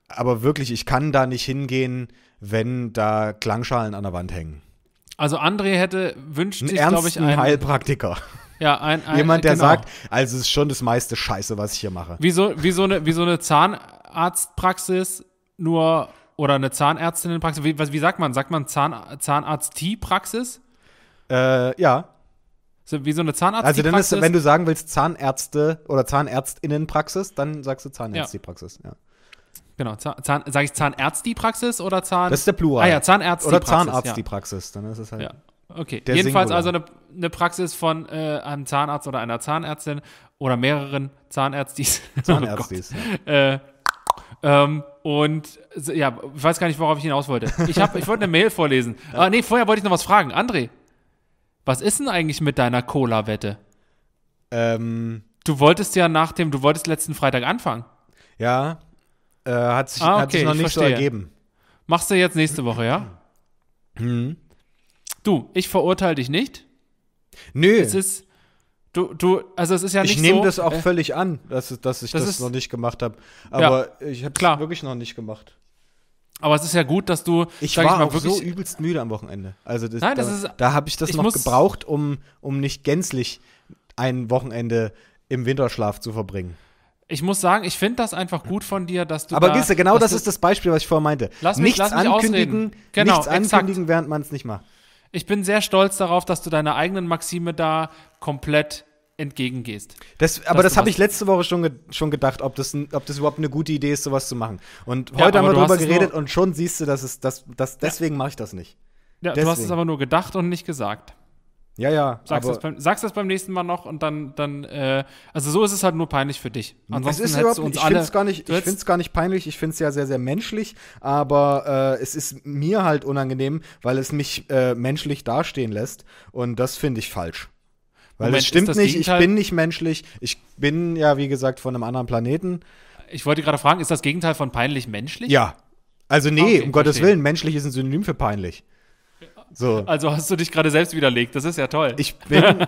aber wirklich, ich kann da nicht hingehen, wenn da Klangschalen an der Wand hängen. Also André hätte wünscht einen sich, glaube ich, einen Heilpraktiker. Ja, ein, ein jemand, der genau. sagt, also es ist schon das meiste Scheiße, was ich hier mache. Wie so, wie so eine, wie so eine Zahnarztpraxis nur oder eine Zahnärztinnenpraxis. Wie, wie sagt man? Sagt man Zahn, Zahnarzt-T-Praxis? Äh, ja. So, wie so eine Zahnarzt Also dann ist, wenn du sagen willst Zahnärzte oder Zahnärztinnenpraxis, dann sagst du Zahnärztpraxis. Ja. ja. Genau, Zahn, sage ich Zahnärzt die Praxis oder Zahn. Das ist der Plural. Ah ja, Zahnärzt Oder Zahnarzt ja. die Praxis, dann ist es halt. Ja. Okay, jedenfalls Singular. also eine, eine, Praxis von äh, einem Zahnarzt oder einer Zahnärztin oder mehreren Zahnärztis. Oh Zahnärztis. oh ähm, und ja, ich weiß gar nicht, worauf ich hinaus wollte. Ich, hab, ich wollte eine Mail vorlesen. Ja. Ah, nee, vorher wollte ich noch was fragen. André, was ist denn eigentlich mit deiner Cola-Wette? Ähm. Du wolltest ja nach dem, du wolltest letzten Freitag anfangen. Ja, äh, hat, sich, ah, okay, hat sich noch nicht verstehe. so ergeben. Machst du jetzt nächste Woche, ja? Mhm. Du, ich verurteile dich nicht. Nö. Es ist, du, du, also es ist ja nicht Ich nehme so, das auch äh, völlig an, dass, dass ich das, das ist, noch nicht gemacht habe. Aber ja, ich habe es wirklich noch nicht gemacht. Aber es ist ja gut, dass du. Ich war ich mal, auch wirklich, so übelst müde am Wochenende. Also das, nein, das da, da habe ich das ich noch muss, gebraucht, um, um nicht gänzlich ein Wochenende im Winterschlaf zu verbringen ich muss sagen, ich finde das einfach gut von dir, dass du. Aber da, Gisse, genau das ist das Beispiel, was ich vorher meinte. Lass mich, nichts lass mich ankündigen, genau, nichts ankündigen, exakt. während man es nicht macht. Ich bin sehr stolz darauf, dass du deiner eigenen Maxime da komplett entgegengehst. Das, aber das habe ich letzte Woche schon, ge schon gedacht, ob das, ob das überhaupt eine gute Idee ist, sowas zu machen. Und ja, heute haben wir darüber geredet und schon siehst du, dass es, dass, dass deswegen ja. mache ich das nicht. Ja, deswegen. du hast es aber nur gedacht und nicht gesagt. Ja, ja. Sagst, das, beim, sagst das beim nächsten Mal noch und dann, dann äh, also so ist es halt nur peinlich für dich. Ansonsten es ist überhaupt, uns ich finde es gar, nicht, ich find's gar nicht peinlich, ich finde es ja sehr, sehr menschlich, aber äh, es ist mir halt unangenehm, weil es mich äh, menschlich dastehen lässt und das finde ich falsch. Weil Moment, das stimmt nicht, Gegenteil? ich bin nicht menschlich, ich bin ja, wie gesagt, von einem anderen Planeten. Ich wollte gerade fragen, ist das Gegenteil von peinlich menschlich? Ja. Also nee, okay, um Gottes verstehe. Willen, menschlich ist ein Synonym für peinlich. So. Also hast du dich gerade selbst widerlegt. Das ist ja toll. Ich bin.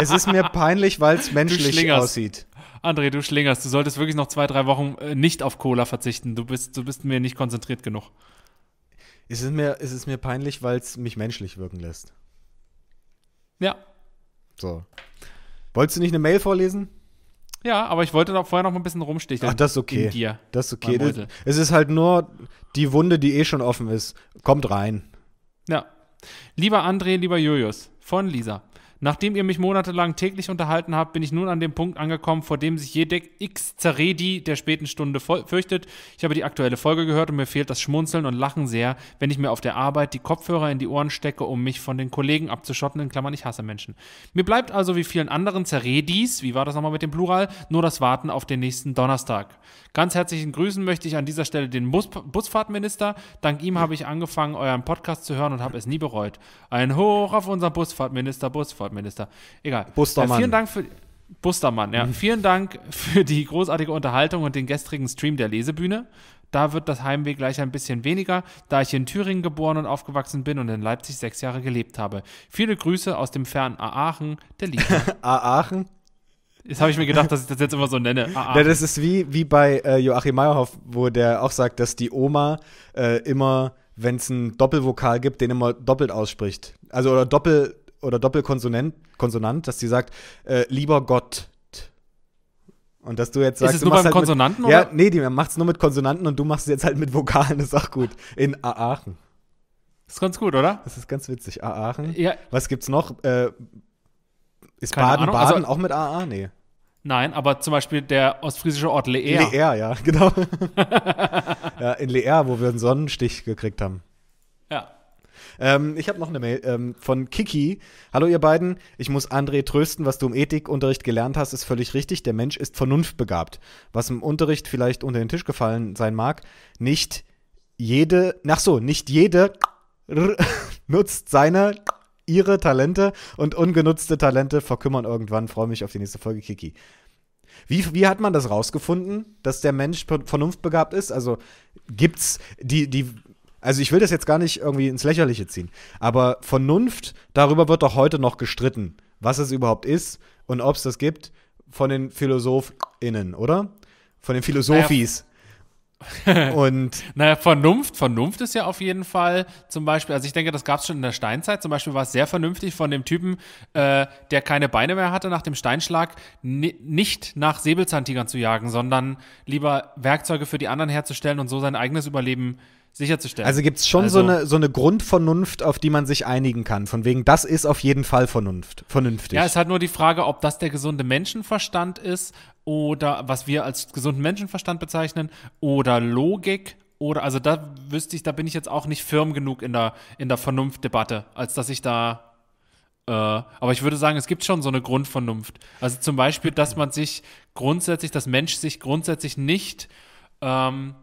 es ist mir peinlich, weil es menschlich aussieht. André, du schlingerst. Du solltest wirklich noch zwei, drei Wochen äh, nicht auf Cola verzichten. Du bist, du bist mir nicht konzentriert genug. Es ist mir, es ist mir peinlich, weil es mich menschlich wirken lässt. Ja. So. Wolltest du nicht eine Mail vorlesen? Ja, aber ich wollte noch vorher noch mal ein bisschen rumsticheln. Ach, das ist okay. In dir, das ist okay. Das, es ist halt nur die Wunde, die eh schon offen ist. Kommt rein. Ja. Lieber André, lieber Julius von Lisa. Nachdem ihr mich monatelang täglich unterhalten habt, bin ich nun an dem Punkt angekommen, vor dem sich jede X-Zaredi der späten Stunde fürchtet. Ich habe die aktuelle Folge gehört und mir fehlt das Schmunzeln und Lachen sehr, wenn ich mir auf der Arbeit die Kopfhörer in die Ohren stecke, um mich von den Kollegen abzuschotten. In Klammern, ich hasse Menschen. Mir bleibt also wie vielen anderen Zeredis, wie war das nochmal mit dem Plural, nur das Warten auf den nächsten Donnerstag. Ganz herzlichen Grüßen möchte ich an dieser Stelle den Bus Busfahrtminister. Dank ihm habe ich angefangen, euren Podcast zu hören und habe es nie bereut. Ein Hoch auf unseren Busfahrtminister Busfahrt. Transportminister. Egal. Bustermann. Äh, vielen Dank für. Bustermann, ja. Mhm. Vielen Dank für die großartige Unterhaltung und den gestrigen Stream der Lesebühne. Da wird das Heimweh gleich ein bisschen weniger, da ich in Thüringen geboren und aufgewachsen bin und in Leipzig sechs Jahre gelebt habe. Viele Grüße aus dem fernen Aachen, der Liebe. Aachen? Jetzt habe ich mir gedacht, dass ich das jetzt immer so nenne. Ja, das ist wie, wie bei äh, Joachim Meyerhoff, wo der auch sagt, dass die Oma äh, immer, wenn es einen Doppelvokal gibt, den immer doppelt ausspricht. Also oder doppel oder Doppelkonsonant, Konsonant, dass die sagt, äh, lieber Gott. Und dass du jetzt sagst, ist es nur beim halt Konsonanten? Mit, ja, nee, die macht es nur mit Konsonanten und du machst es jetzt halt mit Vokalen, das ist auch gut. In Aachen. Ist ganz gut, oder? Das ist ganz witzig. Aachen. Ja. Was gibt's noch? Äh, ist Baden-Baden also, auch mit AA? Nee. Nein, aber zum Beispiel der ostfriesische Ort Leer. Leer, ja, genau. ja, in Leer, wo wir einen Sonnenstich gekriegt haben. Ähm, ich habe noch eine Mail ähm, von Kiki. Hallo ihr beiden. Ich muss André trösten, was du im Ethikunterricht gelernt hast, ist völlig richtig. Der Mensch ist vernunftbegabt. Was im Unterricht vielleicht unter den Tisch gefallen sein mag, nicht jede, ach so, nicht jede nutzt seine ihre Talente und ungenutzte Talente verkümmern irgendwann. Freue mich auf die nächste Folge, Kiki. Wie, wie hat man das rausgefunden, dass der Mensch vernunftbegabt ist? Also gibt's die, die also ich will das jetzt gar nicht irgendwie ins Lächerliche ziehen. Aber Vernunft, darüber wird doch heute noch gestritten, was es überhaupt ist und ob es das gibt von den PhilosophInnen, oder? Von den Philosophies. Naja. und naja, Vernunft, Vernunft ist ja auf jeden Fall zum Beispiel, also ich denke, das gab es schon in der Steinzeit, zum Beispiel war es sehr vernünftig von dem Typen, äh, der keine Beine mehr hatte nach dem Steinschlag, nicht nach Säbelzahntigern zu jagen, sondern lieber Werkzeuge für die anderen herzustellen und so sein eigenes Überleben äh, sicherzustellen. Also gibt es schon also, so, eine, so eine Grundvernunft, auf die man sich einigen kann. Von wegen, das ist auf jeden Fall Vernunft, vernünftig. Ja, es ist halt nur die Frage, ob das der gesunde Menschenverstand ist oder was wir als gesunden Menschenverstand bezeichnen oder Logik oder also da wüsste ich, da bin ich jetzt auch nicht firm genug in der, in der Vernunftdebatte, als dass ich da. Äh, aber ich würde sagen, es gibt schon so eine Grundvernunft. Also zum Beispiel, dass man sich grundsätzlich, dass Mensch sich grundsätzlich nicht ähm,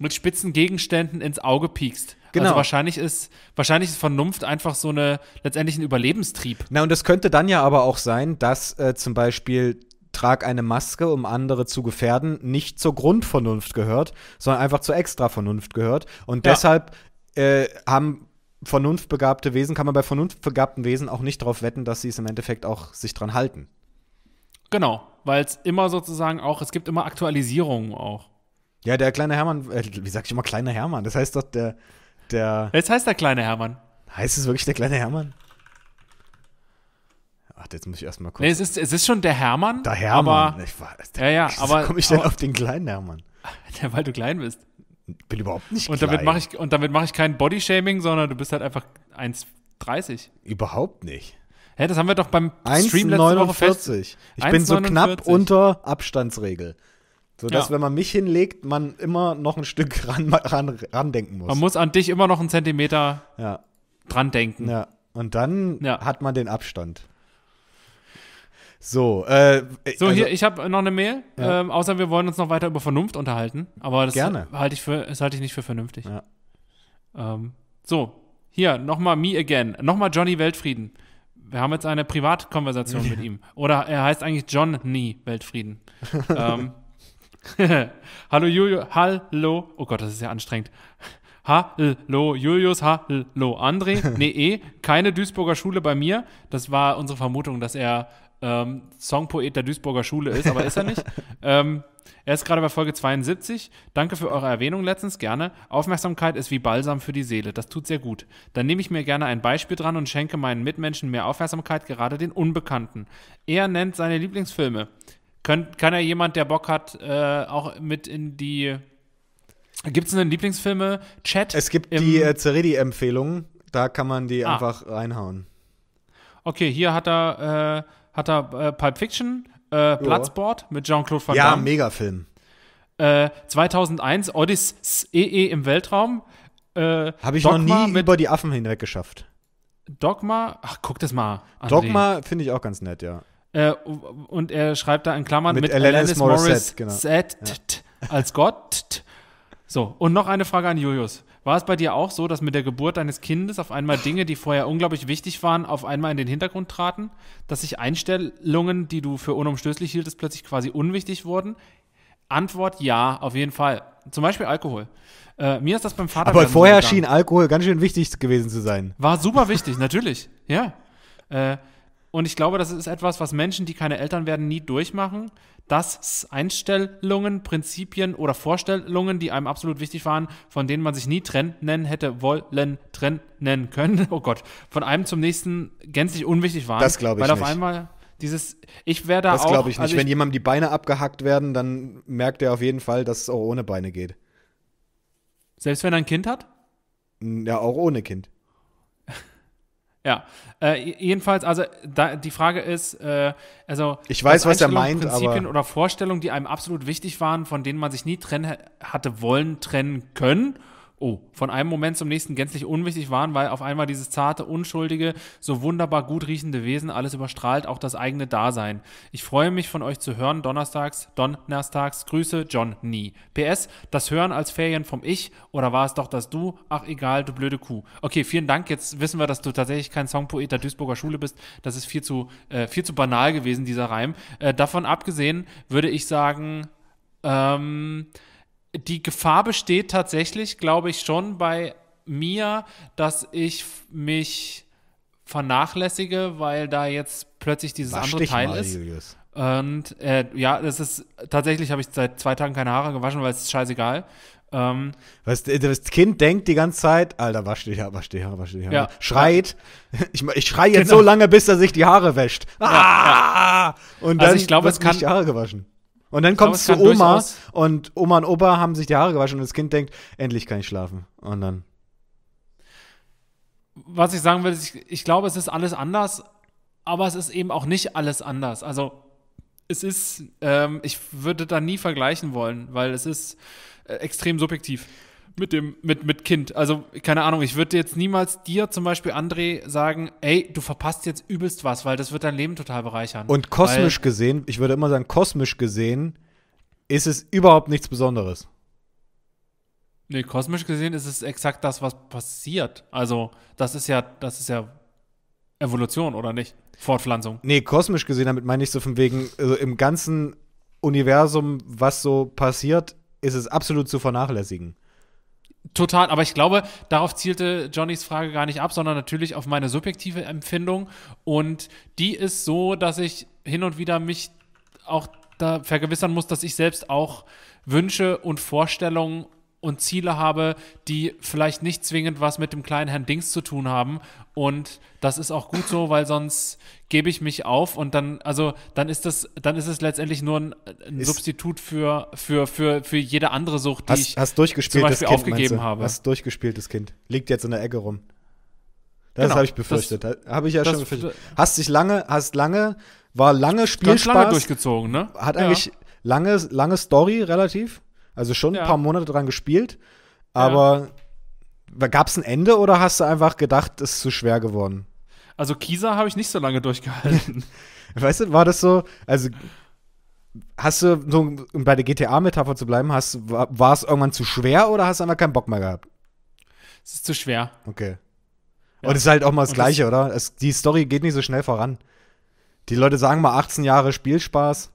mit spitzen Gegenständen ins Auge piekst. Also genau. Also wahrscheinlich ist, wahrscheinlich ist Vernunft einfach so eine, letztendlich ein Überlebenstrieb. Na, und es könnte dann ja aber auch sein, dass äh, zum Beispiel trag eine Maske, um andere zu gefährden, nicht zur Grundvernunft gehört, sondern einfach zur Extravernunft gehört. Und ja. deshalb äh, haben vernunftbegabte Wesen, kann man bei vernunftbegabten Wesen auch nicht darauf wetten, dass sie es im Endeffekt auch sich dran halten. Genau, weil es immer sozusagen auch, es gibt immer Aktualisierungen auch. Ja, der kleine Hermann, äh, wie sag ich immer kleiner Hermann? Das heißt doch der, der. Jetzt heißt der kleine Hermann. Heißt es wirklich der kleine Hermann? Ach, jetzt muss ich erstmal gucken. Nee, es ist, es ist schon der Hermann. Der Hermann. Aber, ich der, ja, ja, aber. komme ich denn aber, auf den kleinen Hermann? Ja, weil du klein bist. Bin überhaupt nicht und klein. Damit mach ich, und damit mache ich kein Bodyshaming, sondern du bist halt einfach 1,30. Überhaupt nicht. Hä, das haben wir doch beim Stream 1, letzte Woche fest. Ich 1, bin so 49. knapp unter Abstandsregel sodass, ja. wenn man mich hinlegt, man immer noch ein Stück ran, ran, ran denken muss. Man muss an dich immer noch einen Zentimeter ja. dran denken. Ja. Und dann ja. hat man den Abstand. So, äh, so also, hier, ich habe noch eine Mail. Ja. Ähm, außer wir wollen uns noch weiter über Vernunft unterhalten. Aber das Gerne. halte ich für, das halte ich nicht für vernünftig. Ja. Ähm, so, hier nochmal me again, nochmal Johnny Weltfrieden. Wir haben jetzt eine Privatkonversation mit ihm. Oder er heißt eigentlich John Nie Weltfrieden. ähm, hallo Julius, hallo, oh Gott, das ist ja anstrengend. Hallo Julius, hallo André. Nee, eh, keine Duisburger Schule bei mir. Das war unsere Vermutung, dass er ähm, Songpoet der Duisburger Schule ist, aber ist er nicht. ähm, er ist gerade bei Folge 72. Danke für eure Erwähnung letztens, gerne. Aufmerksamkeit ist wie Balsam für die Seele. Das tut sehr gut. Dann nehme ich mir gerne ein Beispiel dran und schenke meinen Mitmenschen mehr Aufmerksamkeit, gerade den Unbekannten. Er nennt seine Lieblingsfilme. Könnt, kann ja jemand, der Bock hat, äh, auch mit in die. Gibt es einen Lieblingsfilme-Chat? Es gibt die äh, Zeredi-Empfehlungen. Da kann man die ah. einfach reinhauen. Okay, hier hat er, äh, hat er äh, Pulp Fiction, äh, Bloodsport mit Jean-Claude Van Damme. Ja, Megafilm. Äh, 2001 Odyssee e im Weltraum. Äh, Habe ich Dogma noch nie über die Affen hinweg geschafft. Dogma, ach, guck das mal. an. Dogma finde ich auch ganz nett, ja. Äh, und er schreibt da in Klammern mit, mit Alanis, Alanis Morissette, genau. Set, als Gott. So, und noch eine Frage an Julius. War es bei dir auch so, dass mit der Geburt deines Kindes auf einmal Dinge, die vorher unglaublich wichtig waren, auf einmal in den Hintergrund traten? Dass sich Einstellungen, die du für unumstößlich hieltest, plötzlich quasi unwichtig wurden? Antwort ja, auf jeden Fall. Zum Beispiel Alkohol. Äh, mir ist das beim Vater. Aber vorher so schien Alkohol ganz schön wichtig gewesen zu sein. War super wichtig, natürlich. Ja. Äh, und ich glaube, das ist etwas, was Menschen, die keine Eltern werden, nie durchmachen, dass Einstellungen, Prinzipien oder Vorstellungen, die einem absolut wichtig waren, von denen man sich nie trennen hätte wollen, trennen können, oh Gott, von einem zum nächsten gänzlich unwichtig waren. Das glaube ich Weil auf nicht. einmal dieses, ich wäre da auch. Das glaube ich nicht. Also ich, Wenn jemandem die Beine abgehackt werden, dann merkt er auf jeden Fall, dass es auch ohne Beine geht. Selbst wenn er ein Kind hat? Ja, auch ohne Kind. Ja, äh, jedenfalls, also da, die Frage ist, äh, also ich weiß, was er meint, Prinzipien oder Vorstellungen, die einem absolut wichtig waren, von denen man sich nie trennen hatte wollen, trennen können oh, von einem Moment zum nächsten gänzlich unwichtig waren, weil auf einmal dieses zarte, unschuldige, so wunderbar gut riechende Wesen alles überstrahlt, auch das eigene Dasein. Ich freue mich von euch zu hören, donnerstags, donnerstags, Grüße, John Nie. PS, das Hören als Ferien vom Ich oder war es doch das Du? Ach egal, du blöde Kuh. Okay, vielen Dank, jetzt wissen wir, dass du tatsächlich kein Songpoet der Duisburger Schule bist. Das ist viel zu, äh, viel zu banal gewesen, dieser Reim. Äh, davon abgesehen würde ich sagen, ähm, die Gefahr besteht tatsächlich, glaube ich, schon bei mir, dass ich mich vernachlässige, weil da jetzt plötzlich dieses Wasch andere Teil mal, ist. Julius. Und äh, ja, das ist tatsächlich habe ich seit zwei Tagen keine Haare gewaschen, weil es ist scheißegal. Ähm, was, das Kind denkt die ganze Zeit, Alter, wasch dich Haare, wasch dich Haare, wasch dich Haare. Ja. Schreit. Ich, ich schreie jetzt genau. so lange, bis er sich die Haare wäscht. Ah! Ja, ja. Ah! Und also dann also ich glaube, es kann, die Haare gewaschen. Und dann kommt es zu Oma und Oma und Opa haben sich die Haare gewaschen und das Kind denkt, endlich kann ich schlafen. Und dann. Was ich sagen will, ich, ich glaube, es ist alles anders, aber es ist eben auch nicht alles anders. Also es ist, ähm, ich würde da nie vergleichen wollen, weil es ist äh, extrem subjektiv mit dem, mit, mit Kind. Also, keine Ahnung, ich würde jetzt niemals dir zum Beispiel, André, sagen, ey, du verpasst jetzt übelst was, weil das wird dein Leben total bereichern. Und kosmisch weil, gesehen, ich würde immer sagen, kosmisch gesehen ist es überhaupt nichts Besonderes. Nee, kosmisch gesehen ist es exakt das, was passiert. Also, das ist ja, das ist ja Evolution, oder nicht? Fortpflanzung. Nee, kosmisch gesehen, damit meine ich so von wegen, also im ganzen Universum, was so passiert, ist es absolut zu vernachlässigen. Total, aber ich glaube, darauf zielte Johnnys Frage gar nicht ab, sondern natürlich auf meine subjektive Empfindung. Und die ist so, dass ich hin und wieder mich auch da vergewissern muss, dass ich selbst auch Wünsche und Vorstellungen und Ziele habe, die vielleicht nicht zwingend was mit dem kleinen Herrn Dings zu tun haben. Und das ist auch gut so, weil sonst gebe ich mich auf und dann, also dann ist das, dann ist es letztendlich nur ein, ein Substitut für, für, für, für jede andere Sucht, die hast, ich hast durchgespielt, zum Beispiel kind, aufgegeben du? habe. Hast durchgespieltes Kind. Liegt jetzt in der Ecke rum. Das genau, habe ich befürchtet. Habe ich ja schon befürchtet. Hast dich lange, hast lange, war lange Spielspaß. Ganz lange durchgezogen, ne? Hat ja. eigentlich lange, lange Story relativ. Also schon ja. ein paar Monate dran gespielt, aber ja. gab es ein Ende oder hast du einfach gedacht, es ist zu schwer geworden? Also Kisa habe ich nicht so lange durchgehalten. weißt du, war das so, also hast du, so, um bei der GTA-Metapher zu bleiben, hast, war es irgendwann zu schwer oder hast du einfach keinen Bock mehr gehabt? Es ist zu schwer. Okay. Ja. Und es ist halt auch mal das Gleiche, das oder? Es, die Story geht nicht so schnell voran. Die Leute sagen mal 18 Jahre Spielspaß.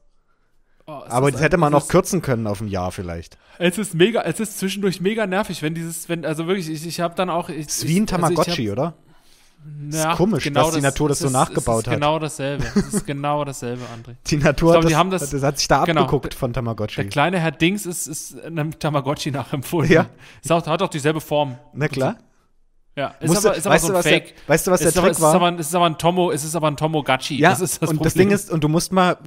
Oh, aber das hätte man noch kürzen können auf ein Jahr vielleicht. Es ist mega, es ist zwischendurch mega nervig, wenn dieses, wenn, also wirklich, ich, ich habe dann auch. Ich, ist wie ein also Tamagotchi, also oder? Ja, ist komisch, genau dass die Natur das so ist, nachgebaut hat. Genau dasselbe. Es ist genau dasselbe, André. Die Natur glaube, das, das, das, hat sich da genau, abgeguckt von Tamagotchi. Der kleine Herr Dings ist, ist einem Tamagotchi nachempfohlen. Ja. Es hat, hat auch dieselbe Form. Na klar. Ja, ist Musste, aber, ist aber weißt so ein Fake. Der, weißt du, was der ist Trick aber, war? Ist ist aber ein Tomo, es ist aber ein Tomogachi. Ja, das ist das und Problem. das Ding ist, und du musst mal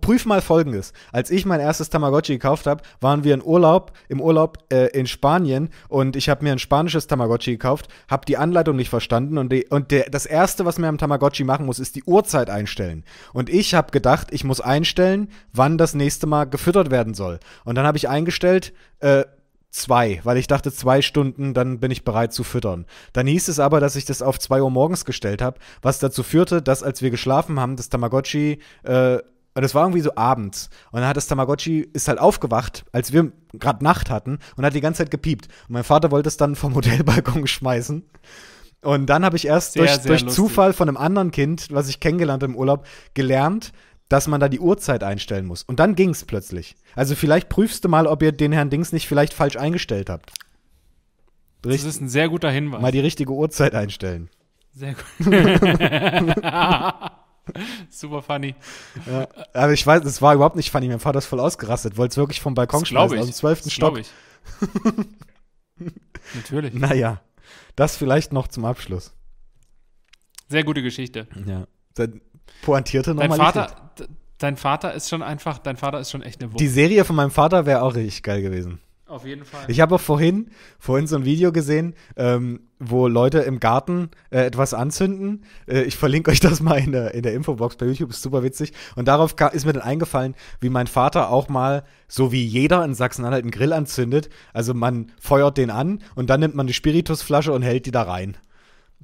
Prüf mal folgendes. Als ich mein erstes Tamagotchi gekauft habe, waren wir in Urlaub, im Urlaub äh, in Spanien und ich habe mir ein spanisches Tamagotchi gekauft, habe die Anleitung nicht verstanden und, die, und der, das erste, was man am Tamagotchi machen muss, ist die Uhrzeit einstellen. Und ich habe gedacht, ich muss einstellen, wann das nächste Mal gefüttert werden soll. Und dann habe ich eingestellt, äh, zwei, weil ich dachte, zwei Stunden, dann bin ich bereit zu füttern. Dann hieß es aber, dass ich das auf zwei Uhr morgens gestellt habe, was dazu führte, dass als wir geschlafen haben, das Tamagotchi äh, und es war irgendwie so abends. Und dann hat das Tamagotchi, ist halt aufgewacht, als wir gerade Nacht hatten und hat die ganze Zeit gepiept. Und mein Vater wollte es dann vom Modellbalkon schmeißen. Und dann habe ich erst sehr, durch, sehr durch Zufall von einem anderen Kind, was ich kennengelernt im Urlaub, gelernt, dass man da die Uhrzeit einstellen muss. Und dann ging es plötzlich. Also vielleicht prüfst du mal, ob ihr den Herrn Dings nicht vielleicht falsch eingestellt habt. Richt das ist ein sehr guter Hinweis. Mal die richtige Uhrzeit einstellen. Sehr gut. Super funny. Ja, aber also ich weiß, es war überhaupt nicht funny. Mein Vater ist voll ausgerastet, wollte es wirklich vom Balkon schmeißen, aus dem zwölften Stock. Ich. Natürlich. Naja, das vielleicht noch zum Abschluss. Sehr gute Geschichte. Ja. Dein, pointierte Normalität. Dein Vater, dein Vater ist schon einfach, dein Vater ist schon echt eine Wurst. Die Serie von meinem Vater wäre auch richtig geil gewesen. Auf jeden Fall. Ich habe auch vorhin, vorhin so ein Video gesehen, ähm, wo Leute im Garten äh, etwas anzünden. Äh, ich verlinke euch das mal in der, in der Infobox bei YouTube, ist super witzig. Und darauf ist mir dann eingefallen, wie mein Vater auch mal, so wie jeder in Sachsen-Anhalt, einen Grill anzündet. Also man feuert den an und dann nimmt man eine Spiritusflasche und hält die da rein.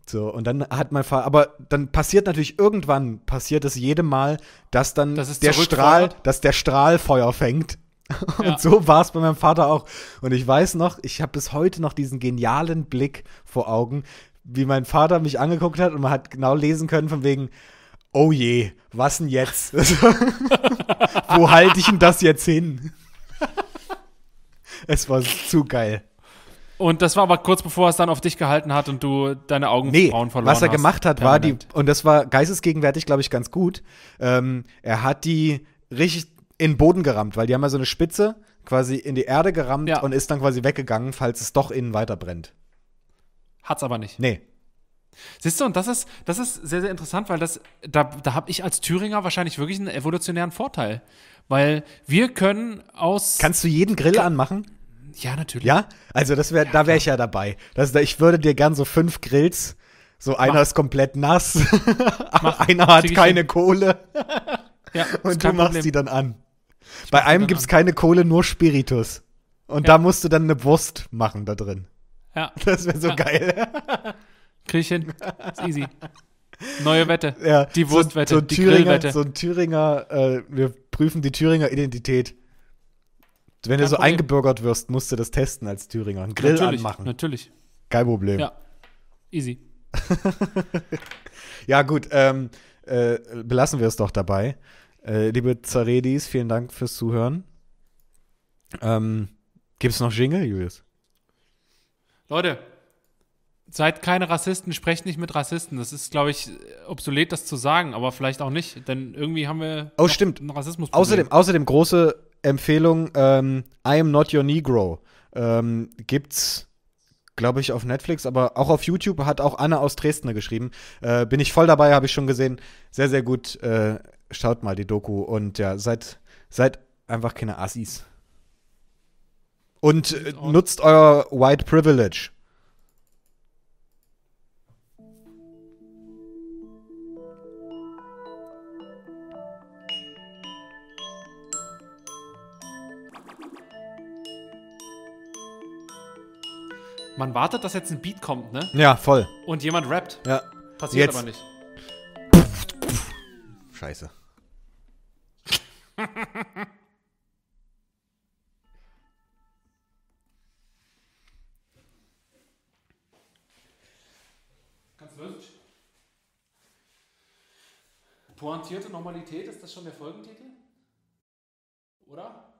So, und dann hat mein Vater, aber dann passiert natürlich irgendwann, passiert es jedem Mal, dass dann das der Strahl, dass der Strahl Feuer fängt. Und ja. so war es bei meinem Vater auch. Und ich weiß noch, ich habe bis heute noch diesen genialen Blick vor Augen, wie mein Vater mich angeguckt hat und man hat genau lesen können von wegen, oh je, was denn jetzt? Wo halte ich denn das jetzt hin? es war zu geil. Und das war aber kurz bevor er es dann auf dich gehalten hat und du deine Augenbrauen nee, verloren hast. Was er hast, gemacht hat, permanent. war die, und das war geistesgegenwärtig, glaube ich, ganz gut. Ähm, er hat die richtig in den Boden gerammt, weil die haben ja so eine Spitze quasi in die Erde gerammt ja. und ist dann quasi weggegangen, falls es doch innen weiter brennt. Hat's aber nicht. Nee. Siehst du, und das ist, das ist sehr, sehr interessant, weil das, da, da habe ich als Thüringer wahrscheinlich wirklich einen evolutionären Vorteil. Weil wir können aus. Kannst du jeden Grill anmachen? Ja, natürlich. Ja? Also das wär, ja, da wäre ich ja dabei. Das, ich würde dir gern so fünf Grills. So einer Mach. ist komplett nass, einer hat keine hin. Kohle. ja, und du machst Problem. die dann an. Bei einem gibt es keine Kohle, nur Spiritus. Und ja. da musst du dann eine Wurst machen da drin. Ja. Das wäre so ja. geil. Krieg ich hin. Ist easy. Neue Wette. Ja. Die Wurstwette, so, so die Thüringer, So ein Thüringer, äh, wir prüfen die Thüringer Identität. Wenn Kein du so Problem. eingebürgert wirst, musst du das testen als Thüringer. Einen Grill natürlich, anmachen. Natürlich. Kein Problem. Ja. Easy. ja, gut. Ähm, äh, belassen wir es doch dabei. Äh, liebe Zaredis, vielen Dank fürs Zuhören. Ähm, Gibt es noch Jingle, Julius? Leute, seid keine Rassisten, sprecht nicht mit Rassisten. Das ist, glaube ich, obsolet, das zu sagen, aber vielleicht auch nicht, denn irgendwie haben wir oh, stimmt. einen Rassismus. Außerdem, außerdem große Empfehlung: ähm, I am not your Negro. Ähm, gibt's glaube ich, auf Netflix, aber auch auf YouTube hat auch Anne aus Dresden geschrieben. Äh, bin ich voll dabei, habe ich schon gesehen. Sehr, sehr gut. Äh, schaut mal die Doku und ja, seid, seid einfach keine Assis. Und äh, nutzt euer White Privilege. Man wartet, dass jetzt ein Beat kommt, ne? Ja, voll. Und jemand rappt. Ja. Passiert jetzt. aber nicht. Scheiße. Ganz lustig. Pointierte Normalität, ist das schon der Folgentitel? Oder?